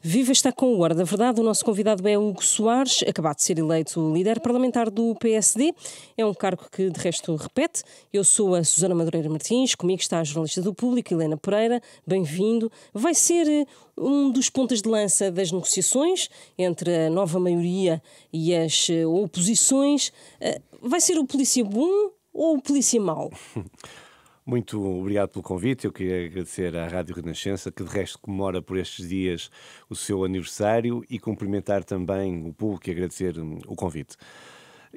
Viva está com o Ar da Verdade. O nosso convidado é Hugo Soares, acabado de ser eleito líder parlamentar do PSD. É um cargo que, de resto, repete. Eu sou a Susana Madureira Martins, comigo está a jornalista do Público, Helena Pereira. Bem-vindo. Vai ser eh, um dos pontos de lança das negociações entre a nova maioria e as eh, oposições. Eh, vai ser o polícia bom ou o polícia mau? Muito obrigado pelo convite. Eu queria agradecer à Rádio Renascença, que de resto comemora por estes dias o seu aniversário, e cumprimentar também o público e agradecer hum, o convite.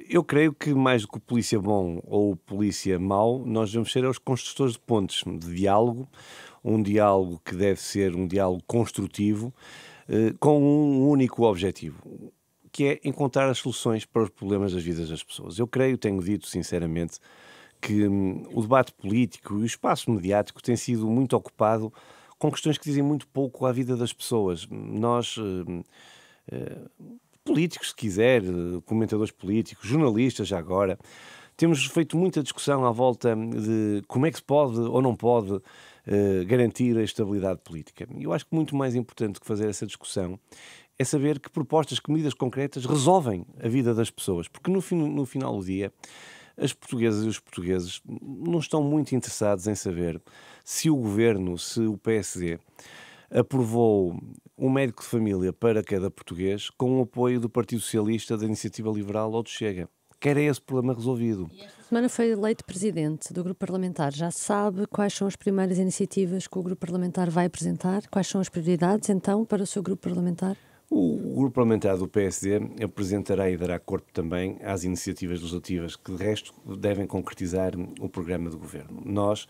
Eu creio que mais do que o polícia bom ou polícia mau, nós vamos ser os construtores de pontes de diálogo, um diálogo que deve ser um diálogo construtivo, eh, com um único objetivo, que é encontrar as soluções para os problemas das vidas das pessoas. Eu creio, tenho dito sinceramente, que hum, o debate político e o espaço mediático tem sido muito ocupado com questões que dizem muito pouco à vida das pessoas. Nós, hum, eh, políticos, se quiser, comentadores políticos, jornalistas, já agora, temos feito muita discussão à volta de como é que se pode ou não pode eh, garantir a estabilidade política. E eu acho que muito mais importante que fazer essa discussão é saber que propostas, que medidas concretas resolvem a vida das pessoas, porque no, no final do dia as portuguesas e os portugueses não estão muito interessados em saber se o governo, se o PSD aprovou um médico de família para cada português com o apoio do Partido Socialista, da Iniciativa Liberal ou do Chega. Quer é esse problema resolvido. esta semana foi eleito presidente do grupo parlamentar. Já sabe quais são as primeiras iniciativas que o grupo parlamentar vai apresentar? Quais são as prioridades, então, para o seu grupo parlamentar? O grupo parlamentar do PSD apresentará e dará corpo também às iniciativas legislativas que, de resto, devem concretizar o programa de governo. Nós,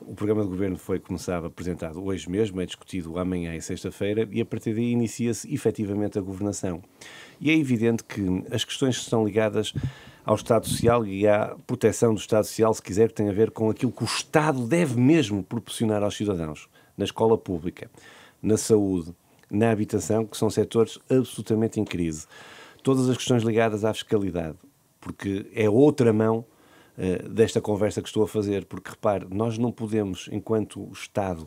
o programa de governo foi, como sabe, apresentado hoje mesmo, é discutido amanhã e sexta-feira e a partir daí inicia-se efetivamente a governação. E é evidente que as questões que estão ligadas ao Estado Social e à proteção do Estado Social, se quiser, que tem a ver com aquilo que o Estado deve mesmo proporcionar aos cidadãos, na escola pública, na saúde, na habitação, que são setores absolutamente em crise. Todas as questões ligadas à fiscalidade, porque é outra mão uh, desta conversa que estou a fazer, porque repare, nós não podemos, enquanto Estado,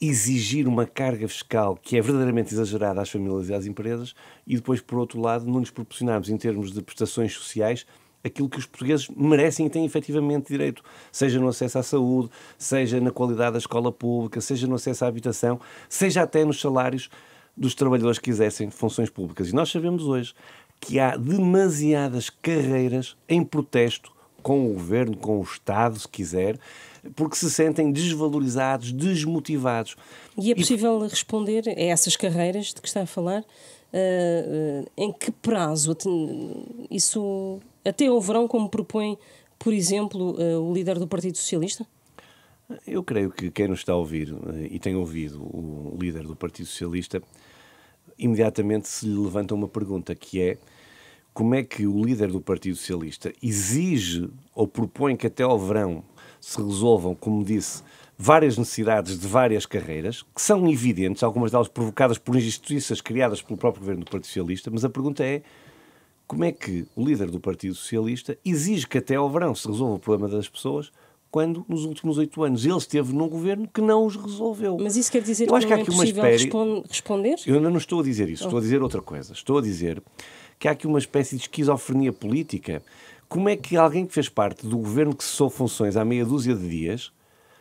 exigir uma carga fiscal que é verdadeiramente exagerada às famílias e às empresas e depois, por outro lado, não lhes proporcionarmos, em termos de prestações sociais, aquilo que os portugueses merecem e têm efetivamente direito, seja no acesso à saúde, seja na qualidade da escola pública, seja no acesso à habitação, seja até nos salários dos trabalhadores que quisessem funções públicas. E nós sabemos hoje que há demasiadas carreiras em protesto com o governo, com o Estado, se quiser, porque se sentem desvalorizados, desmotivados. E é possível e... responder a essas carreiras de que está a falar? Uh, uh, em que prazo? Isso até ao verão, como propõe, por exemplo, uh, o líder do Partido Socialista? Eu creio que quem nos está a ouvir e tem ouvido o líder do Partido Socialista imediatamente se lhe levanta uma pergunta, que é como é que o líder do Partido Socialista exige ou propõe que até ao verão se resolvam, como disse, várias necessidades de várias carreiras, que são evidentes, algumas delas provocadas por injustiças criadas pelo próprio governo do Partido Socialista, mas a pergunta é como é que o líder do Partido Socialista exige que até ao verão se resolva o problema das pessoas quando nos últimos oito anos ele esteve num governo que não os resolveu. Mas isso quer dizer eu que acho que é há é aqui uma espécie... responder? Eu ainda não estou a dizer isso, estou a oh. dizer outra coisa. Estou a dizer que há aqui uma espécie de esquizofrenia política. Como é que alguém que fez parte do governo que cessou funções há meia dúzia de dias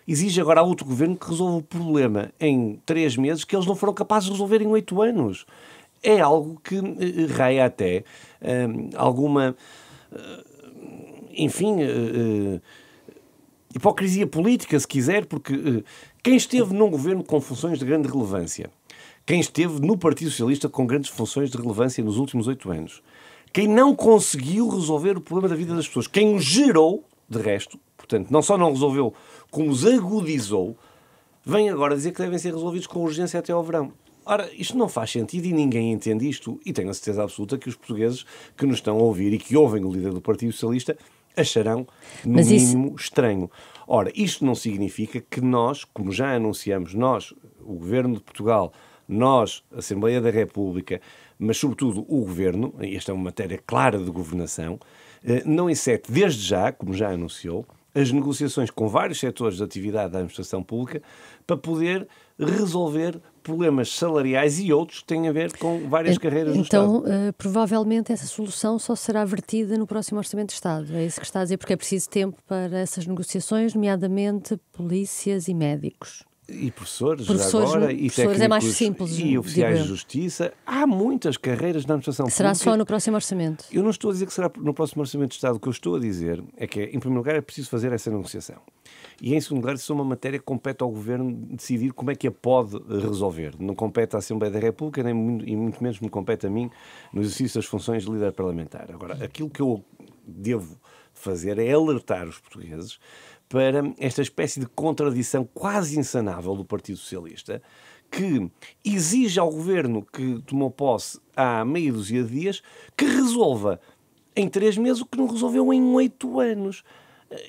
exige agora a outro governo que resolva o problema em três meses que eles não foram capazes de resolver em oito anos? É algo que eh, eh, raia até hum, alguma. Hum, enfim. Hum, hipocrisia política, se quiser, porque eh, quem esteve num governo com funções de grande relevância, quem esteve no Partido Socialista com grandes funções de relevância nos últimos oito anos, quem não conseguiu resolver o problema da vida das pessoas, quem o gerou, de resto, portanto, não só não resolveu, como os agudizou, vem agora dizer que devem ser resolvidos com urgência até ao verão. Ora, isto não faz sentido e ninguém entende isto, e tenho a certeza absoluta que os portugueses que nos estão a ouvir e que ouvem o líder do Partido Socialista acharão, no Mas mínimo, isso... estranho. Ora, isto não significa que nós, como já anunciamos, nós, o Governo de Portugal, nós, a Assembleia da República, mas sobretudo o Governo, e esta é uma matéria clara de governação, eh, não excede desde já, como já anunciou, as negociações com vários setores de atividade da administração pública para poder resolver problemas salariais e outros que têm a ver com várias eh, carreiras então, do Estado. Então, uh, provavelmente essa solução só será vertida no próximo Orçamento de Estado. É isso que está a dizer, porque é preciso tempo para essas negociações, nomeadamente polícias e médicos. E professores, professores agora, e professores é mais simples, e oficiais de justiça. Há muitas carreiras na administração Será pública. só no próximo orçamento? Eu não estou a dizer que será no próximo orçamento de Estado. O que eu estou a dizer é que, em primeiro lugar, é preciso fazer essa negociação. E, em segundo lugar, isso é uma matéria que compete ao Governo decidir como é que a pode resolver. Não compete à Assembleia da República, nem muito, e muito menos me compete a mim no exercício das funções de líder parlamentar. Agora, aquilo que eu devo fazer é alertar os portugueses para esta espécie de contradição quase insanável do Partido Socialista, que exige ao governo que tomou posse há meia dúzia de dias que resolva em três meses o que não resolveu em oito anos.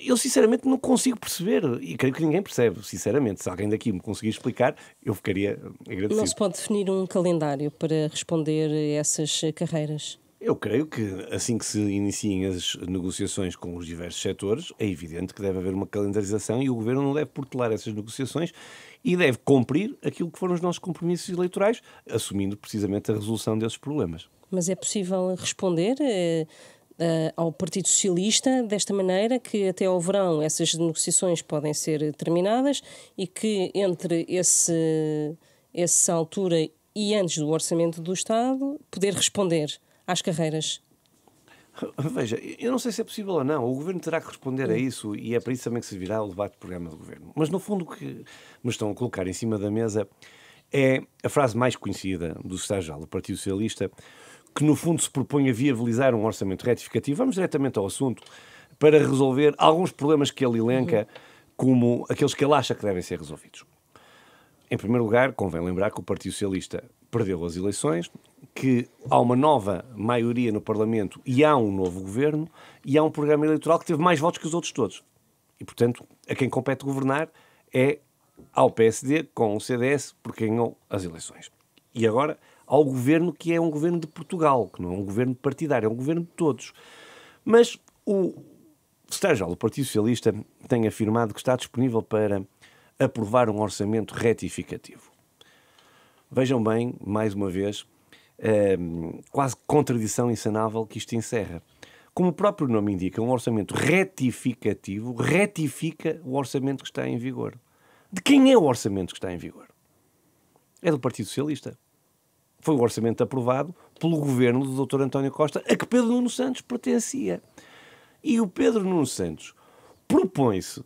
Eu sinceramente não consigo perceber e creio que ninguém percebe, sinceramente. Se alguém daqui me conseguir explicar, eu ficaria agradecido. Não se pode definir um calendário para responder a essas carreiras? Eu creio que assim que se iniciem as negociações com os diversos setores, é evidente que deve haver uma calendarização e o governo não deve portelar essas negociações e deve cumprir aquilo que foram os nossos compromissos eleitorais, assumindo precisamente a resolução desses problemas. Mas é possível responder? Eh, eh, ao Partido Socialista desta maneira que até ao verão essas negociações podem ser terminadas e que entre esse, essa altura e antes do orçamento do Estado poder responder às carreiras? Veja, eu não sei se é possível ou não. O governo terá que responder a isso e é para isso também que servirá o debate do programa do governo. Mas no fundo, o que me estão a colocar em cima da mesa é a frase mais conhecida do Estado-Geral do Partido Socialista, que no fundo se propõe a viabilizar um orçamento retificativo. Vamos diretamente ao assunto para resolver alguns problemas que ele elenca como aqueles que ele acha que devem ser resolvidos. Em primeiro lugar, convém lembrar que o Partido Socialista perdeu as eleições, que há uma nova maioria no Parlamento e há um novo governo e há um programa eleitoral que teve mais votos que os outros todos. E, portanto, a quem compete governar é ao PSD com o CDS, porque ganhou as eleições. E agora ao governo que é um governo de Portugal, que não é um governo partidário, é um governo de todos. Mas o Sturgeon, o Partido Socialista, tem afirmado que está disponível para aprovar um orçamento retificativo. Vejam bem, mais uma vez, Ehm, quase contradição insanável que isto encerra. Como o próprio nome indica, um orçamento retificativo retifica o orçamento que está em vigor. De quem é o orçamento que está em vigor? É do Partido Socialista. Foi o orçamento aprovado pelo governo do Dr. António Costa, a que Pedro Nuno Santos pertencia. E o Pedro Nuno Santos propõe-se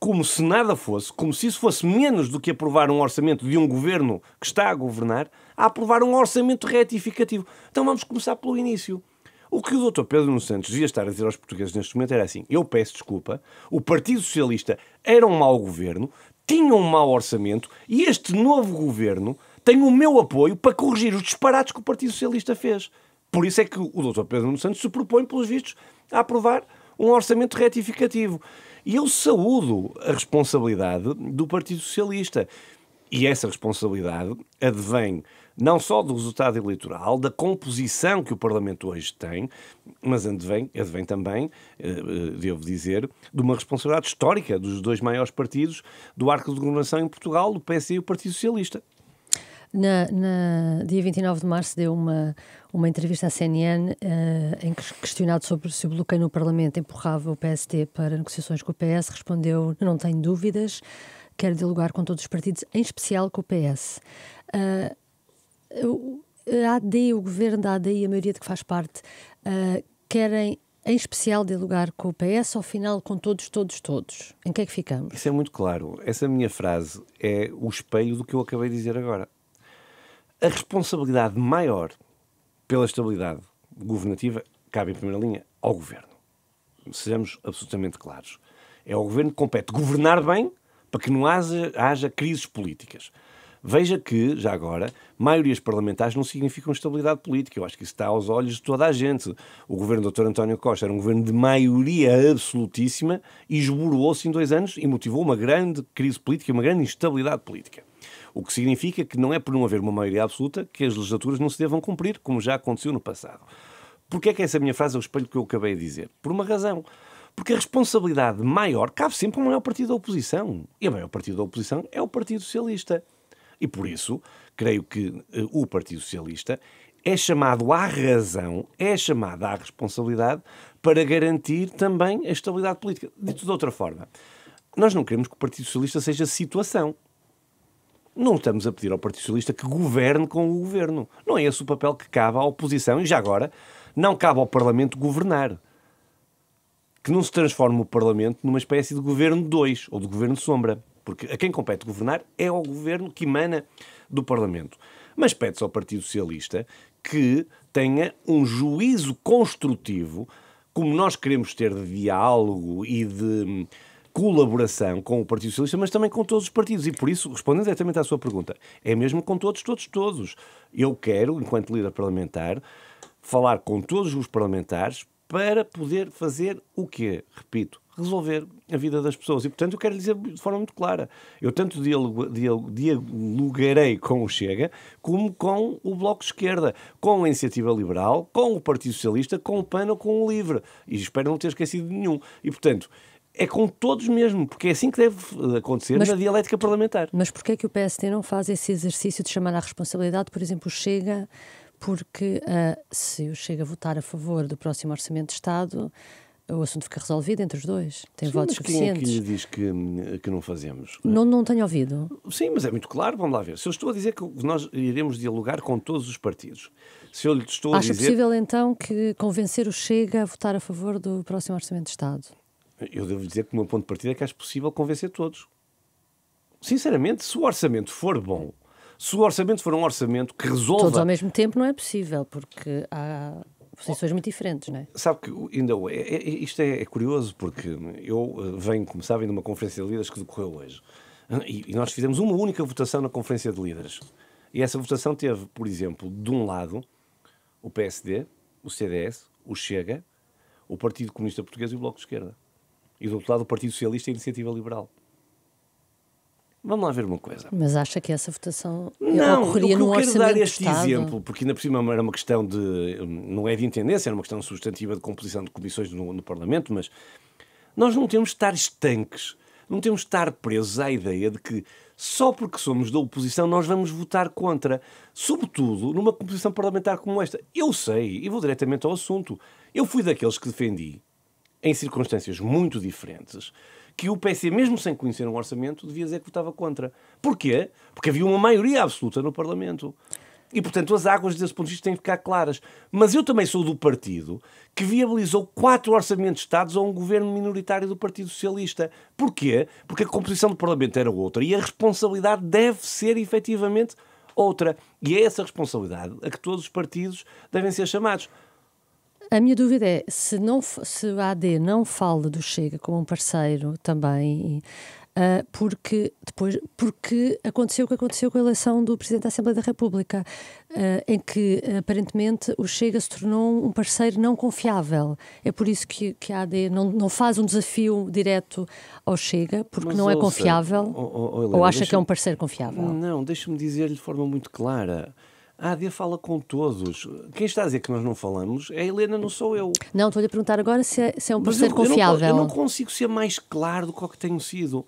como se nada fosse, como se isso fosse menos do que aprovar um orçamento de um governo que está a governar, a aprovar um orçamento retificativo. Então vamos começar pelo início. O que o Dr. Pedro Nunes Santos ia estar a dizer aos portugueses neste momento era assim: eu peço desculpa, o Partido Socialista era um mau governo, tinha um mau orçamento e este novo governo tem o meu apoio para corrigir os disparates que o Partido Socialista fez. Por isso é que o Dr. Pedro Nunes Santos se propõe, pelos vistos, a aprovar um orçamento retificativo. E eu saúdo a responsabilidade do Partido Socialista. E essa responsabilidade advém não só do resultado eleitoral, da composição que o Parlamento hoje tem, mas advém, advém também, eh, eh, devo dizer, de uma responsabilidade histórica dos dois maiores partidos do arco de governação em Portugal, do PS e o Partido Socialista. Na, na, dia 29 de março deu uma, uma entrevista à CNN uh, eh, em que questionado sobre se o bloqueio no Parlamento empurrava o PST para negociações com o PS, respondeu não tenho dúvidas, quero dialogar com todos os partidos, em especial com o PS. Uh, eh, a AD, o governo da AD e a maioria de que faz parte uh, querem em especial dialogar com o PS, ao final com todos, todos, todos. Em que é que ficamos? Isso é muito claro. Essa minha frase é o espelho do que eu acabei de dizer agora. A responsabilidade maior pela estabilidade governativa cabe, em primeira linha, ao governo. Sejamos absolutamente claros. É ao governo que compete governar bem para que não haja, haja crises políticas. Veja que, já agora, maiorias parlamentares não significam estabilidade política. Eu acho que isso está aos olhos de toda a gente. O governo do Dr. António Costa era um governo de maioria absolutíssima e esborou-se em dois anos e motivou uma grande crise política, uma grande instabilidade política. O que significa que não é por não haver uma maioria absoluta que as legislaturas não se devam cumprir, como já aconteceu no passado. Porquê é que essa é minha frase é o espelho que eu acabei de dizer? Por uma razão. Porque a responsabilidade maior cabe sempre ao maior partido da oposição. E o maior partido da oposição é o Partido Socialista. E por isso, creio que uh, o Partido Socialista é chamado à razão, é chamado à responsabilidade para garantir também a estabilidade política. Dito de outra forma, nós não queremos que o Partido Socialista seja situação. Não estamos a pedir ao Partido Socialista que governe com o governo. Não é esse o papel que cabe à oposição e já agora não cabe ao Parlamento governar. Que não se transforme o Parlamento numa espécie de governo 2 ou de governo sombra. Porque a quem compete governar é o governo que emana do Parlamento. Mas pede-se ao Partido Socialista que tenha um juízo construtivo, como nós queremos ter de diálogo e de hum, colaboração com o Partido Socialista, mas também com todos os partidos. E por isso, respondendo diretamente à sua pergunta, é mesmo com todos, todos, todos. Eu quero, enquanto líder parlamentar, falar com todos os parlamentares para poder fazer o quê? Repito, resolver a vida das pessoas. E, portanto, eu quero dizer de forma muito clara. Eu tanto dialogarei com o Chega como com o Bloco de Esquerda, com a Iniciativa Liberal, com o Partido Socialista, com o PAN ou com o LIVRE. E espero não ter esquecido de nenhum. E, portanto, é com todos mesmo, porque é assim que deve acontecer mas, na dialética parlamentar. Mas porquê é que o PST não faz esse exercício de chamar à responsabilidade, por exemplo, Chega, porque uh, se o Chega votar a favor do próximo Orçamento de Estado, o assunto fica resolvido entre os dois. Tem Sim, votos mas suficientes. Quem é que lhe diz que, que não fazemos? É? Não, não tenho ouvido. Sim, mas é muito claro, vamos lá ver. Se eu estou a dizer que nós iremos dialogar com todos os partidos, se eu lhe estou a Acha dizer... possível então que convencer o Chega a votar a favor do próximo Orçamento de Estado? eu devo dizer que o meu ponto de partida é que acho possível convencer todos. Sinceramente, se o orçamento for bom, se o orçamento for um orçamento que resolva. Todos ao mesmo tempo não é possível, porque há posições muito diferentes, não é? Sabe que ainda é, é, isto é, é, curioso, porque eu eh, venho, como sabem, de uma conferência de líderes que decorreu hoje. E, e nós fizemos uma única votação na conferência de líderes. E essa votação teve, por exemplo, de um lado o PSD, o CDS, o Chega, o Partido Comunista Português e o Bloco de Esquerda. E do outro lado, o Partido Socialista e a Iniciativa Liberal. Vamos lá ver uma coisa. Mas acha que essa votação não, ocorreria no orçamento Não, eu quero dar é este exemplo, porque ainda por cima era uma questão de, não é de intendência, era uma questão substantiva de composição de comissões no, no Parlamento, mas nós não temos de estar estanques, não temos de estar presos à ideia de que só porque somos da oposição nós vamos votar contra, sobretudo numa composição parlamentar como esta. Eu sei, e vou diretamente ao assunto, eu fui daqueles que defendi em circunstâncias muito diferentes, que o PC, mesmo sem conhecer um orçamento, devia dizer que votava contra. Porquê? Porque havia uma maioria absoluta no Parlamento. E, portanto, as águas desse ponto de vista têm que ficar claras. Mas eu também sou do partido que viabilizou quatro orçamentos de Estados a um governo minoritário do Partido Socialista. Porquê? Porque a composição do Parlamento era outra e a responsabilidade deve ser efetivamente outra. E é essa responsabilidade a que todos os partidos devem ser chamados. A minha dúvida é se, não, se a AD não fala do Chega como um parceiro também. Uh, porque depois porque aconteceu o que aconteceu com a eleição do Presidente da Assembleia da República, uh, em que aparentemente o Chega se tornou um parceiro não confiável. É por isso que, que a AD não, não faz um desafio direto ao Chega, porque Mas não ouça, é confiável ou, ou, ou, Helena, ou acha que é um parceiro confiável. Não, deixa-me dizer-lhe de forma muito clara. A AD fala com todos. Quem está a dizer que nós não falamos é a Helena, não sou eu. Não, estou-lhe a perguntar agora se é, se é um Mas confiável. Eu não, eu não consigo ser mais claro do que o que tenho sido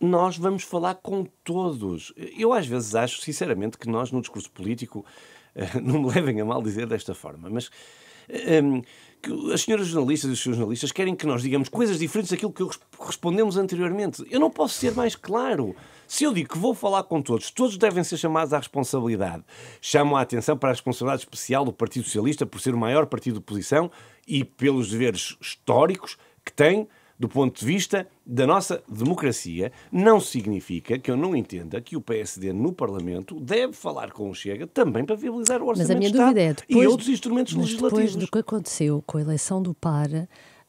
nós vamos falar com todos. Eu às vezes acho, sinceramente, que nós no discurso político, eh, não me levem a mal dizer desta forma, mas um, eh, eh, que as senhoras jornalistas e os senhores jornalistas querem que nós digamos coisas diferentes daquilo que respondemos anteriormente. Eu não posso ser mais claro. Se eu digo que vou falar com todos, todos devem ser chamados à responsabilidade. Chamam a atenção para a responsabilidade especial do Partido Socialista por ser o maior partido de oposição e pelos deveres históricos que tem do ponto de vista da nossa democracia, não significa que eu não entenda que o PSD no Parlamento deve falar com o Chega também para viabilizar o orçamento Mas a minha é depois, e outros instrumentos mas legislativos. Depois do que aconteceu com a eleição do PAR, uh,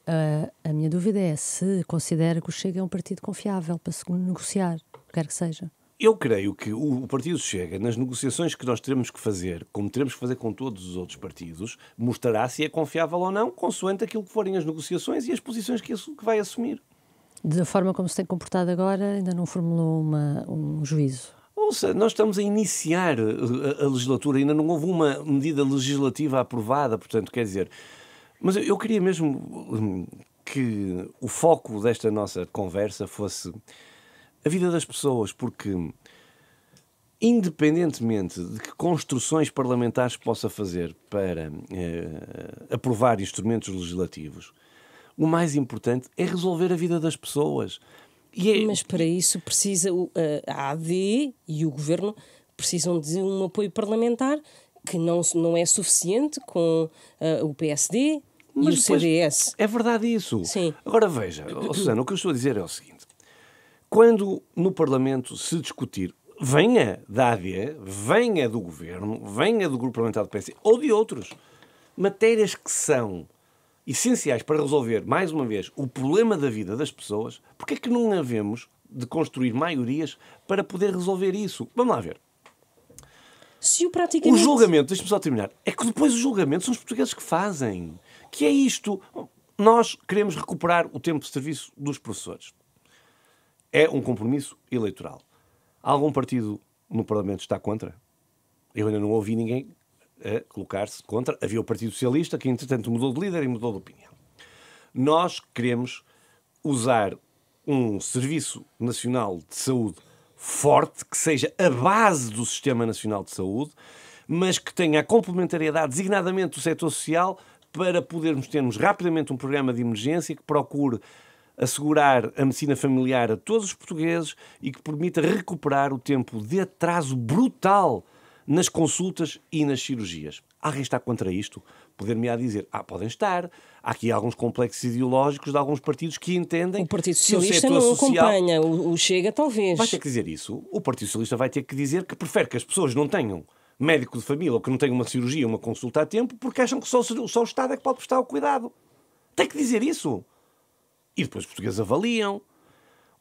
ah, a minha dúvida é se considera que o Chega é um partido confiável para se negociar quer que seja? Eu creio que o Partido Chega, nas negociações que nós teremos que fazer, como teremos que fazer com todos os outros partidos, mostrará se é confiável ou não, consoante aquilo que forem as negociações e as posições que vai assumir. Da forma como se tem comportado agora, ainda não formulou uma, um juízo. Ouça, nós estamos a iniciar uh, a, a legislatura, ainda não houve uma medida legislativa aprovada, portanto, quer dizer. Mas eu queria mesmo hum, que o foco desta nossa conversa fosse a vida das pessoas, porque independentemente de que construções parlamentares possa fazer para eh, aprovar instrumentos legislativos, o mais importante é resolver a vida das pessoas. É... Mas para isso precisa eh, a AD e o governo precisam de um apoio parlamentar que não, não é suficiente com uh, o PSD Mas e o CDS. É verdade isso. Sim. Agora veja, oh, Susana, o que eu estou a dizer é o seguinte quando no Parlamento se discutir, venha da AD, venha do Governo, venha do Grupo Parlamentar do PS ou de outros, matérias que são essenciais para resolver, mais uma vez, o problema da vida das pessoas, porque é que não havemos de construir maiorias para poder resolver isso? Vamos lá ver. Se o, praticamente... o julgamento, deixa-me só terminar, é que depois o julgamento são os portugueses que fazem. Que é isto. Nós queremos recuperar o tempo de serviço dos professores. É um compromisso eleitoral. Algum partido no Parlamento está contra? Eu ainda não ouvi ninguém a colocar-se contra. Havia o Partido Socialista, que entretanto mudou de líder e mudou de opinião. Nós queremos usar um Serviço Nacional de Saúde forte, que seja a base do Sistema Nacional de Saúde, mas que tenha a complementariedade, designadamente do setor social, para podermos termos rapidamente um programa de emergência que procure assegurar a medicina familiar a todos os portugueses e que permita recuperar o tempo de atraso brutal nas consultas e nas cirurgias. Alguém está contra isto? Poder-me-á dizer, ah, podem estar. Há aqui alguns complexos ideológicos de alguns partidos que entendem. O Partido Socialista não social... acompanha, o Chega talvez. Vai ter que dizer isso. O Partido Socialista vai ter que dizer que prefere que as pessoas não tenham médico de família ou que não tenham uma cirurgia, uma consulta a tempo, porque acham que só, só o Estado é que pode prestar o cuidado. Tem que dizer isso e depois os portugueses avaliam.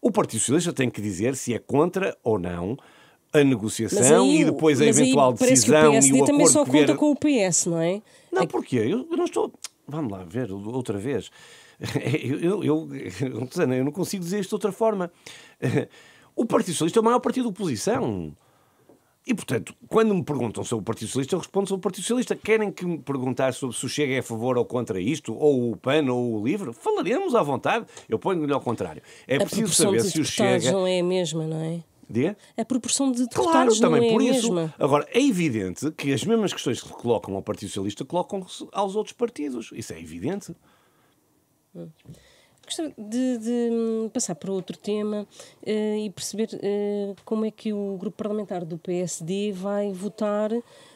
O Partido Socialista tem que dizer se é contra ou não a negociação aí, e depois a eventual decisão e o acordo também só conta com o PS, não é? Não, é porquê? Eu não estou... Vamos lá ver outra vez. Eu, eu, eu, eu não consigo dizer isto de outra forma. O Partido Socialista é o maior partido de oposição. E, portanto, quando me perguntam sobre o Partido Socialista, eu respondo sobre o Partido Socialista. Querem que me perguntar sobre se o Chega é a favor ou contra isto, ou o PAN ou o LIVRE? Falaremos à vontade. Eu ponho-lhe ao contrário. É a preciso saber se o Chega... não é a mesma, não é? Diga? A proporção de deputados claro, também é por isso. Mesma. Agora, é evidente que as mesmas questões que colocam ao Partido Socialista colocam-se aos outros partidos. Isso é evidente. Hum gostava de, de hum, passar para outro tema uh, e perceber uh, como é que o grupo parlamentar do PSD vai votar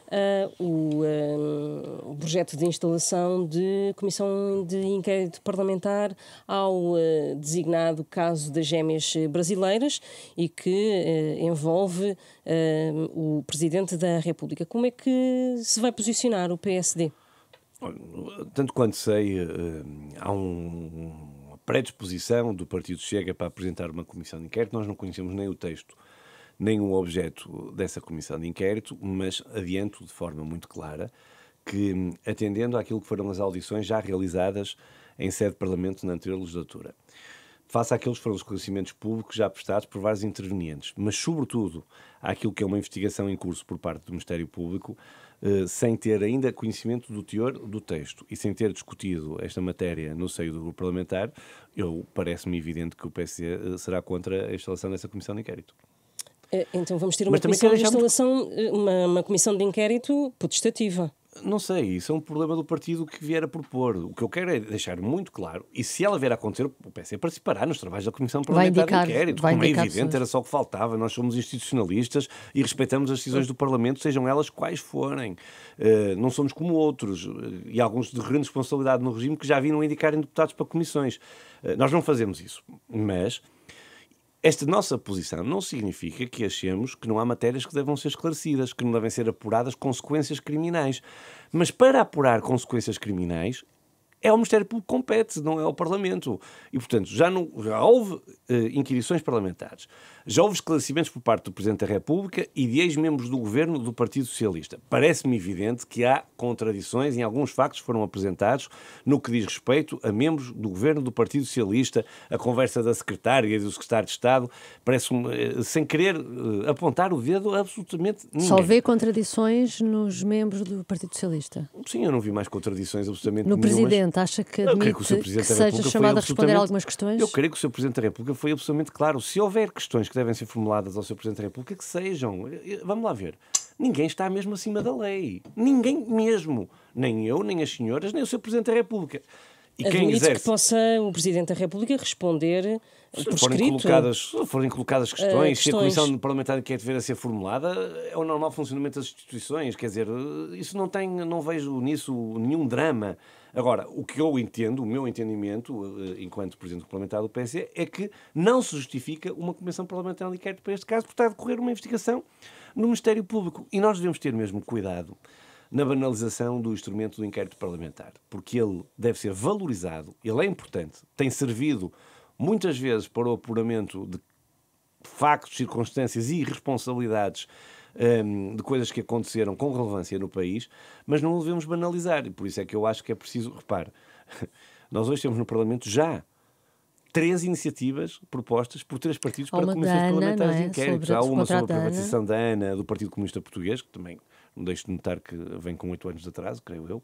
Uh, o, uh, o, projeto de instalação de comissão de inquérito parlamentar ao uh, designado caso das gêmeas brasileiras e que envolve hum, o Presidente da República. Como é que se vai posicionar o PSD? Tanto quanto sei, há um predisposição do Partido Chega para apresentar uma comissão de inquérito. Nós não conhecemos nem o texto, nem o objeto dessa comissão de inquérito, mas adianto de forma muito clara que, atendendo àquilo que foram as audições já realizadas em sede de Parlamento na anterior legislatura, face àqueles que foram os conhecimentos públicos já prestados por vários intervenientes, mas, sobretudo, àquilo que é uma investigação em curso por parte do Ministério Público, eh, sem ter ainda conhecimento do teor do texto e sem ter discutido esta matéria no seio do grupo parlamentar, eu parece-me evidente que o PSD eh, será contra a instalação dessa comissão de inquérito. Eh, então vamos ter uma comissão de instalação, uma, uma comissão de inquérito potestativa. Não sei, isso é um problema do partido que vier a propor. O que eu quero é deixar muito claro, e se ela vier a acontecer, o PC participará nos trabalhos da Comissão Parlamentar vai indicar, Inquérito, como é evidente, era só o que faltava. Nós somos institucionalistas e respeitamos as decisões do Parlamento, sejam elas quais forem. Uh, não somos como outros, eh, e alguns de grande responsabilidade no regime que já vinham indicarem deputados para comissões. Uh, nós não fazemos isso, mas esta nossa posição não significa que achemos que não há matérias que devam ser esclarecidas, que não devem ser apuradas consequências criminais. Mas para apurar consequências criminais é ao Ministério Público que compete, não é ao Parlamento. E, portanto, já, não, já houve eh, inquirições parlamentares, já houve esclarecimentos por parte do Presidente da República e de ex-membros do governo do Partido Socialista. Parece-me evidente que há contradições em alguns factos que foram apresentados no que diz respeito a membros do governo do Partido Socialista, a conversa da secretária e do secretário de Estado, parece-me, eh, sem querer eh, apontar o dedo absolutamente ninguém. Só vê contradições nos membros do Partido Socialista? Sim, eu não vi mais contradições absolutamente No nenhumas. Presidente Presidente? Acha que admite que, o que seja chamado a responder a algumas questões? Eu creio que o Sr. Presidente da República foi absolutamente claro. Se houver questões que devem ser formuladas ao Sr. Presidente da República, que sejam. Vamos lá ver. Ninguém está mesmo acima da lei. Ninguém mesmo. Nem eu, nem as senhoras, nem o Sr. Presidente da República. E quem Admite exerce... que possa o Presidente da República responder se por forem escrito. Colocadas, se forem colocadas questões, uh, questões, se a Comissão Parlamentar quer é dever a ser formulada, é o normal funcionamento das instituições. Quer dizer, isso não tem, não vejo nisso nenhum drama. Agora, o que eu entendo, o meu entendimento, eh, enquanto Presidente Parlamentar do PSD, é que não se justifica uma Comissão Parlamentar de inquérito para este caso, porque está a decorrer uma investigação no Ministério Público. E nós devemos ter mesmo cuidado na banalização do instrumento do inquérito parlamentar, porque ele deve ser valorizado, ele é importante, tem servido muitas vezes para o apuramento de factos, circunstâncias e responsabilidades Ehm, de coisas que aconteceram com relevância no país, mas não o devemos banalizar. E por isso é que eu acho que é preciso. Repare, nós hoje temos no Parlamento já três iniciativas propostas por três partidos para comissões parlamentares é? de inquérito. Há uma sobre a privatização é? da ANA, do Partido Comunista Português, que também não deixo de notar que vem com oito anos de atraso, creio eu,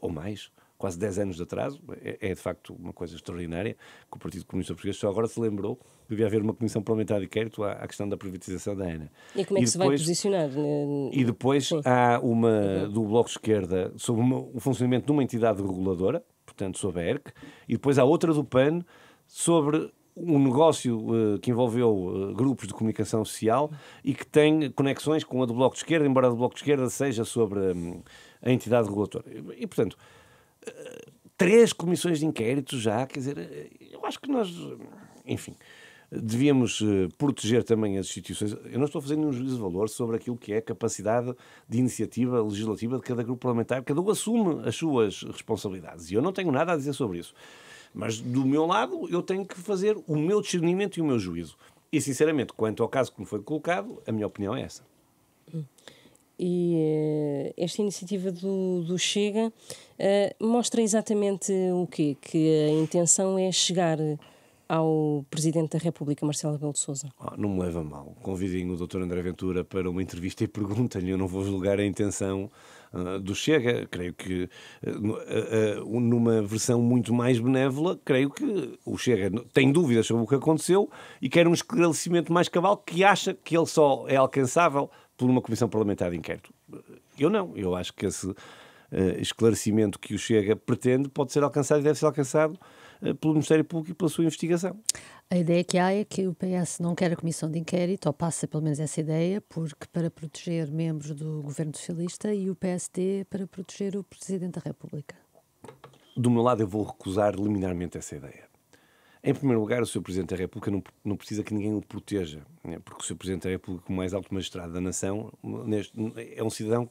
ou mais quase 10 anos de atraso, é, é, de facto uma coisa extraordinária, que o Partido Comunista Português só agora se lembrou que devia haver uma comissão parlamentar de inquérito à, à, questão da privatização da ANA. E como é que depois, se vai posicionar? Né? E depois Sim. há uma uhum. do Bloco de Esquerda sobre uma, o funcionamento de uma entidade reguladora, portanto sobre a ERC, e depois há outra do PAN sobre um negócio uh, que envolveu uh, grupos de comunicação social e que tem conexões com a do Bloco de Esquerda, embora a do Bloco de Esquerda seja sobre um, a entidade reguladora E, portanto, três comissões de inquérito já, quer dizer, eu acho que nós, enfim, devíamos eh, proteger também as instituições. Eu não estou fazendo um nenhum juízo de valor sobre aquilo que é a capacidade de iniciativa legislativa de cada grupo parlamentar, cada um assume as suas responsabilidades e eu não tenho nada a dizer sobre isso. Mas do meu lado, eu tenho que fazer o meu discernimento e o meu juízo. E sinceramente, quanto ao caso que me foi colocado, a minha opinião é essa. Hum. E eh, esta iniciativa do, do Chega uh, mostra exatamente o quê? Que a intenção é chegar ao Presidente da República, Marcelo Rebelo de Sousa. Ah, não me leva mal. Convidem o Dr. André Ventura para uma entrevista e perguntem-lhe. Eu não vou julgar a intenção Uh, do Chega, creio que uh, uh, numa versão muito mais benévola, creio que o Chega tem dúvidas sobre o que aconteceu e quer um esclarecimento mais cabal que acha que ele só é alcançável por uma comissão parlamentar de inquérito. Eu não. Eu acho que esse uh, esclarecimento que o Chega pretende pode ser alcançado e deve ser alcançado uh, pelo Ministério Público e pela sua investigação. A ideia que há é que o PS não quer a comissão de inquérito, ou passa pelo menos essa ideia, porque para proteger membros do governo socialista e o PSD para proteger o Presidente da República. Do meu lado, eu vou recusar liminarmente essa ideia. Em primeiro lugar, o Sr. Presidente da República não, não, precisa que ninguém o proteja, né? porque o Sr. Presidente da República, como mais alto magistrado da nação, é um cidadão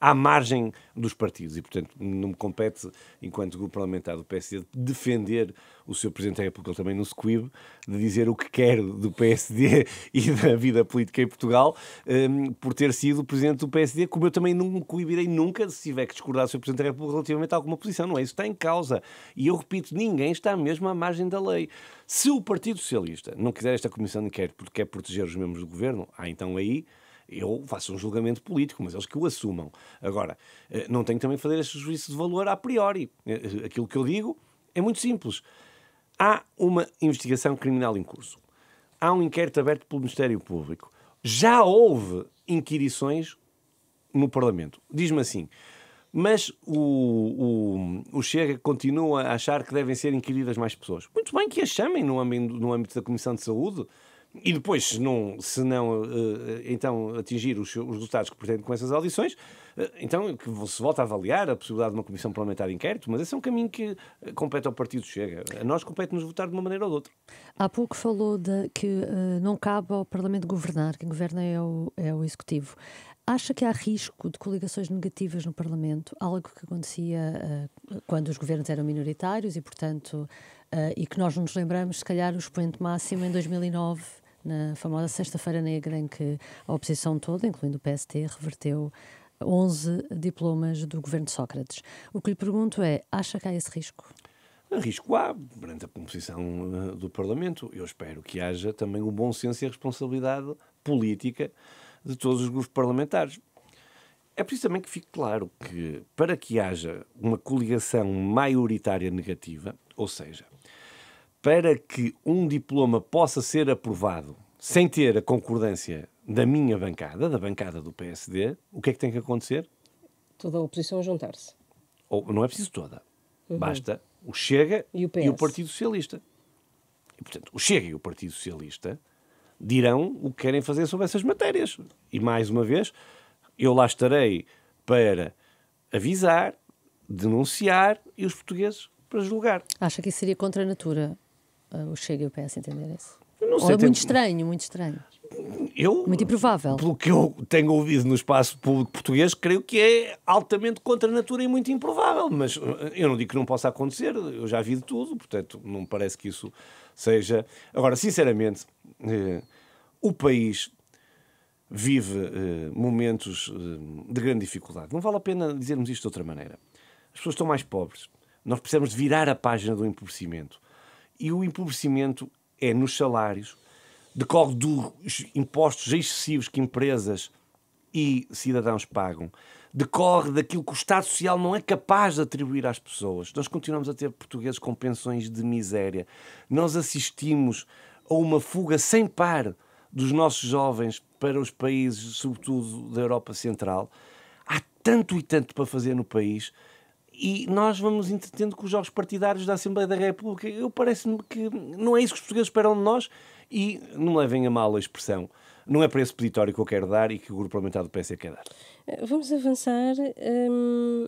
à margem dos partidos. E, portanto, não me compete, enquanto grupo parlamentar do PSD, defender o seu Presidente da República, ele também não se coíbe, de dizer o que quer do PSD e da vida política em Portugal, um, por ter sido Presidente do PSD, como eu também não me coibirei nunca, se tiver que discordar do seu Presidente da República relativamente a alguma posição. Não é isso que está em causa. E eu repito, ninguém está mesmo à margem da lei. Se o Partido Socialista não quiser esta comissão de inquérito porque quer proteger os membros do governo, há então aí eu faço um julgamento político, mas eles que o assumam. Agora, eh, não tenho também fazer este juízo de valor a priori. Eh, eh, aquilo que eu digo é muito simples. Há uma investigação criminal em curso. Há um inquérito aberto pelo Ministério Público. Já houve inquirições no Parlamento. Diz-me assim, mas o, o, o, Chega continua a achar que devem ser inquiridas mais pessoas. Muito bem que as chamem no âmbito, no âmbito da Comissão de Saúde e depois, se não, se não eh, eh, então atingir os, resultados que pretende com essas audições, eh, então que se volta a avaliar a possibilidade de uma comissão parlamentar de inquérito, mas esse é um caminho que compete ao Partido Chega. A nós compete-nos votar de uma maneira ou de outra. Há pouco falou de, que uh, não cabe ao Parlamento governar, quem governa é o, é o Executivo. Acha que há risco de coligações negativas no Parlamento, algo que acontecia uh, quando os governos eram minoritários e, portanto, uh, e que nós não nos lembramos, se calhar, o expoente máximo em 2009 na famosa Sexta-feira Negra, em que a oposição toda, incluindo o PST, reverteu 11 diplomas do governo de Sócrates. O que lhe pergunto é: acha que há esse risco? Risco há, perante a composição eh, do Parlamento. Eu espero que haja também o bom senso e a responsabilidade política de todos os grupos parlamentares. É preciso também que fique claro que, para que haja uma coligação maioritária negativa, ou seja, para que um diploma possa ser aprovado sem ter a concordância da minha bancada, da bancada do PSD, o que é que tem que acontecer? Toda a oposição a juntar-se. Ou, não é preciso toda. Uhum. Basta o Chega e o, e o, Partido Socialista. E, portanto, o Chega e o Partido Socialista dirão o que querem fazer sobre essas matérias. E, mais uma vez, eu lá estarei para avisar, denunciar e os portugueses para julgar. Acha que isso seria contra a natura o Chega e o PS entenderem isso? Não sei, Ou é muito estranho, muito estranho. Eu, muito improvável. Pelo que eu tenho ouvido no espaço público português, creio que é altamente contra a natura e muito improvável. Mas eh, eu não digo que não possa acontecer, eu já vi de tudo, portanto, não me parece que isso seja. Agora, sinceramente, eh, o país vive eh, momentos eh, de grande dificuldade. Não vale a pena dizermos isto de outra maneira. As pessoas estão mais pobres. Nós precisamos virar a página do empobrecimento. E o empobrecimento é nos salários, decorre dos impostos excessivos que empresas e cidadãos pagam, decorre daquilo que o Estado Social não é capaz de atribuir às pessoas. Nós continuamos a ter portugueses com pensões de miséria. Nós assistimos a uma fuga sem par dos nossos jovens para os países, sobretudo da Europa Central. Há tanto e tanto para fazer no país e nós vamos entretendo com os jogos partidários da Assembleia da República. Eu parece-me que não é isso que os portugueses esperam de nós e não me levem a mal a expressão. Não é para esse peditório que eu quero dar e que o grupo parlamentar do PS quer dar. Eh, vamos avançar. Hum,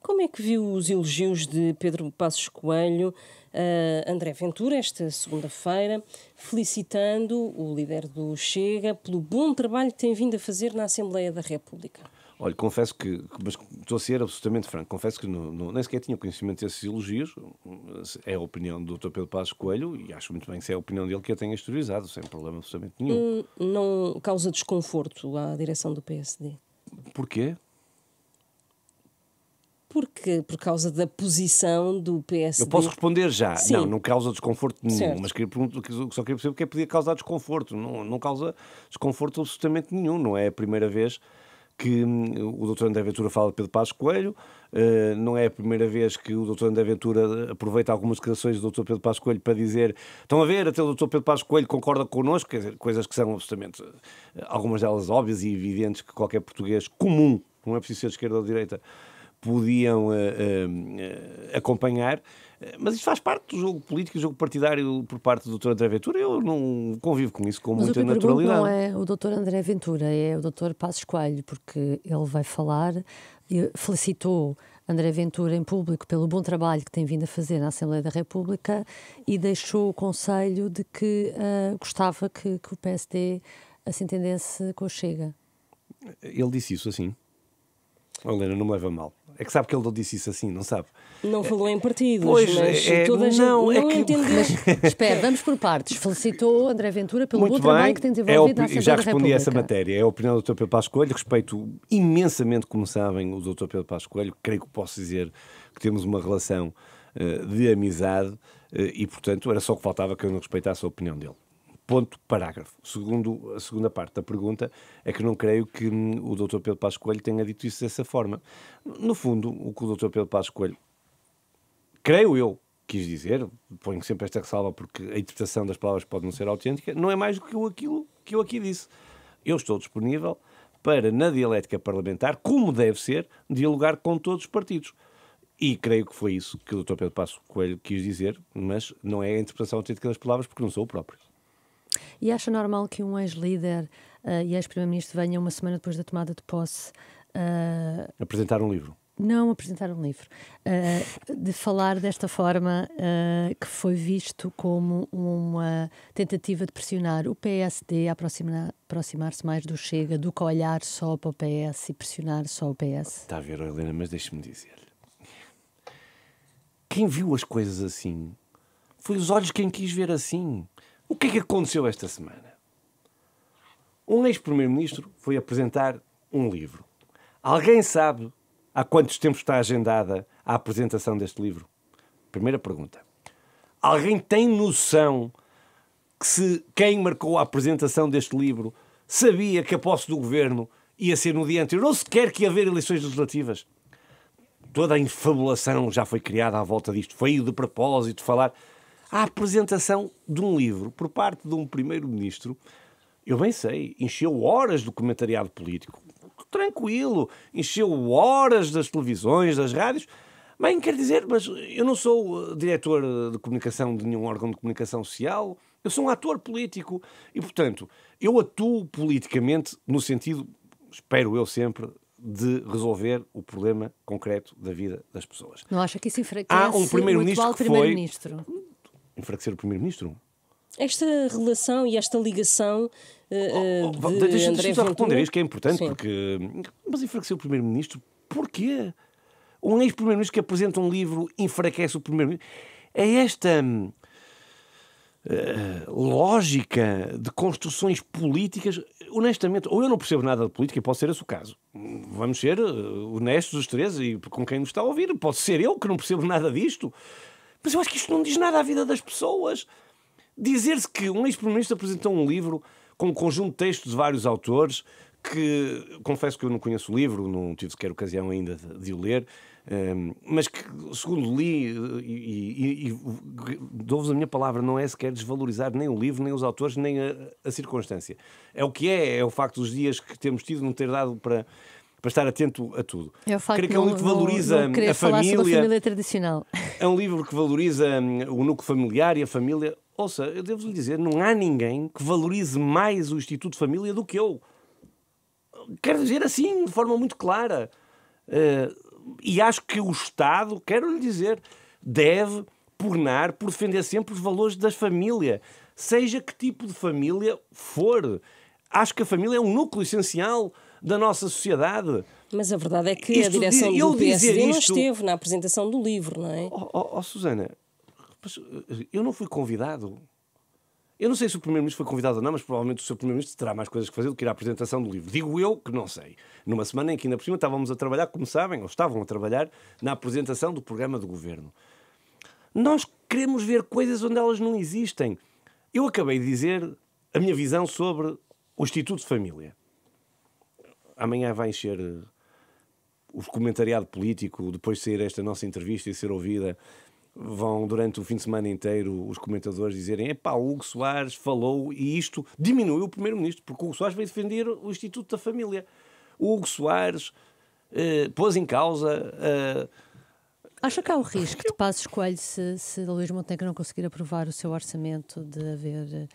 como é que viu os elogios de Pedro Passos Coelho a André Ventura esta segunda-feira, felicitando o líder do Chega pelo bom trabalho que tem vindo a fazer na Assembleia da República? Olha, confesso que, mas estou a ser absolutamente franco, confesso que não, não, nem sequer tinha conhecimento desses elogios, é a opinião do Dr. Pedro Passos Coelho e acho muito bem que seja é a opinião dele que eu tenha historizado, sem problema absolutamente nenhum. Não, não causa desconforto à direção do PSD? Porquê? Porque, por causa da posição do PSD. Eu posso responder já. Sim. Não, não causa desconforto nenhum, certo. mas queria só queria perceber porque é podia causar desconforto. Não, não causa desconforto absolutamente nenhum, não é a primeira vez que hum, o doutor André Ventura fala de Pedro Passos Coelho, eh, não é a primeira vez que o Dr. André Ventura aproveita algumas declarações do Dr. Pedro Passos Coelho para dizer estão a ver, até o Dr. Pedro Passos Coelho concorda connosco, quer dizer, coisas que são absolutamente, eh, algumas delas óbvias e evidentes que qualquer português comum, não é preciso ser de esquerda ou de direita, podiam uh, uh, acompanhar. Mas isso faz parte do jogo político e do jogo partidário por parte do Dr. André Ventura. Eu não convivo com isso com Mas muita o naturalidade. Não é o Dr. André Ventura, é o Dr. Passos Coelho, porque ele vai falar e felicitou André Ventura em público pelo bom trabalho que tem vindo a fazer na Assembleia da República e deixou o conselho de que uh, gostava que, que o PSD se entendesse com o Chega. Ele disse isso assim? Helena, não me leva mal. É que sabe que ele não disse isso assim, não sabe? Não é, falou em partidos, pois, mas é, é toda a gente não, é não é que... entendeu. Mas, espera, vamos por partes. Felicitou André Ventura pelo Muito bom bem, trabalho que tem desenvolvido é op... na Já respondi a essa matéria. É a opinião do Dr. Pedro Passos Coelho. Respeito imensamente, como sabem, o Dr. Pedro Passos Coelho. Creio que posso dizer que temos uma relação uh, de amizade uh, e, portanto, era só o que faltava que eu não respeitasse a opinião dele. Ponto, parágrafo. Segundo, a segunda parte da pergunta é que não creio que hum, o Dr. Pedro Passos Coelho tenha dito isso dessa forma. No fundo, o que o Dr. Pedro Passos Coelho, creio eu, quis dizer, ponho sempre esta ressalva porque a interpretação das palavras pode não ser autêntica, não é mais do que aquilo que eu aqui disse. Eu estou disponível para, na dialética parlamentar, como deve ser, dialogar com todos os partidos. E creio que foi isso que o Dr. Pedro Passos Coelho quis dizer, mas não é a interpretação autêntica das palavras porque não sou o próprio. E acha normal que um ex-líder uh, e ex-primeiro-ministro venha uma semana depois da tomada de posse uh, apresentar um livro? Não apresentar um livro, uh, de falar desta forma que foi visto como uma tentativa de pressionar o PSD a aproximar, aproximar-se mais do Chega do que olhar só para o PS e pressionar só o PS. Está a ver, Helena, mas deixe-me dizer-lhe. Quem viu as coisas assim foi os olhos quem quis ver assim. O que é que aconteceu esta semana? Um ex-primeiro-ministro foi apresentar um livro. Alguém sabe há quantos tempos está agendada a apresentação deste livro? Primeira pergunta. Alguém tem noção que se quem marcou a apresentação deste livro sabia que a posse do governo ia ser no dia anterior ou sequer que ia haver eleições legislativas? Toda a infabulação já foi criada à volta disto. Foi de propósito falar a apresentação de um livro por parte de um primeiro-ministro, eu bem sei, encheu horas do comentariado político, tranquilo, encheu horas das televisões, das rádios. Bem, quer dizer, mas eu não sou eh, diretor de comunicação de nenhum órgão de comunicação social, eu sou um ator político e, portanto, eu atuo politicamente no sentido, espero eu sempre, de resolver o problema concreto da vida das pessoas. Não acha que isso enfraquece Há um primeiro-ministro que foi... primeiro-ministro? enfraquecer o primeiro-ministro? Esta relação e esta ligação uh, oh, oh, eh, de deixa, André deixa responder isto que é importante, Sim. porque... Mas enfraqueceu o primeiro-ministro? Porquê? Um ex-primeiro-ministro que apresenta um livro enfraquece o primeiro-ministro? É esta... Uh, lógica de construções políticas, honestamente, ou eu não percebo nada de política, e pode ser esse o caso. Vamos ser honestos os três e com quem nos está a ouvir. Pode ser eu que não percebo nada disto. Mas eu acho que isto não diz nada à vida das pessoas. Dizer-se que um ex-primeiro-ministro apresentou um livro com um conjunto de textos de vários autores, que confesso que eu não conheço o livro, não tive sequer ocasião ainda de, de o ler, um, ehm, mas que, segundo li, e, e, e dou-vos a minha palavra, não é sequer desvalorizar nem o livro, nem os autores, nem a, a circunstância. É o que é, é o facto dos dias que temos tido não ter dado para para estar atento a tudo. Eu Creio que, é um livro que valoriza não, não a família. Sobre a família tradicional. É um livro que valoriza hum, o núcleo familiar e a família. Ouça, eu devo lhe dizer, não há ninguém que valorize mais o Instituto de Família do que eu. Quero dizer assim, de forma muito clara. Uh, e acho que o Estado, quero lhe dizer, deve pugnar por defender sempre os valores das famílias, seja que tipo de família for. Acho que a família é um núcleo essencial da nossa sociedade. Mas a verdade é que isto, a direção do PSD isto, não esteve na apresentação do livro, não é? Ó oh, oh, oh, Susana, eh, eu não fui convidado. Eu não sei se o Primeiro-Ministro foi convidado ou não, mas provavelmente o seu Primeiro-Ministro terá mais coisas que fazer do que ir à apresentação do livro. Digo eu que não sei. Numa semana em que ainda por cima estávamos a trabalhar, como sabem, ou estavam a trabalhar, na apresentação do programa do governo. Nós queremos ver coisas onde elas não existem. Eu acabei de dizer a minha visão sobre o Instituto de Família amanhã vai encher eh, o comentariado político, depois de sair esta nossa entrevista e ser ouvida, vão durante o fim de semana inteiro os comentadores dizerem epá, o Hugo Soares falou e isto diminuiu o Primeiro-Ministro, porque o Hugo Soares veio defender o Instituto da Família. O Hugo Soares eh, pôs em causa... Eh... Acha que há o risco de passo Coelho se, se Luís Montenegro não conseguir aprovar o seu orçamento de haver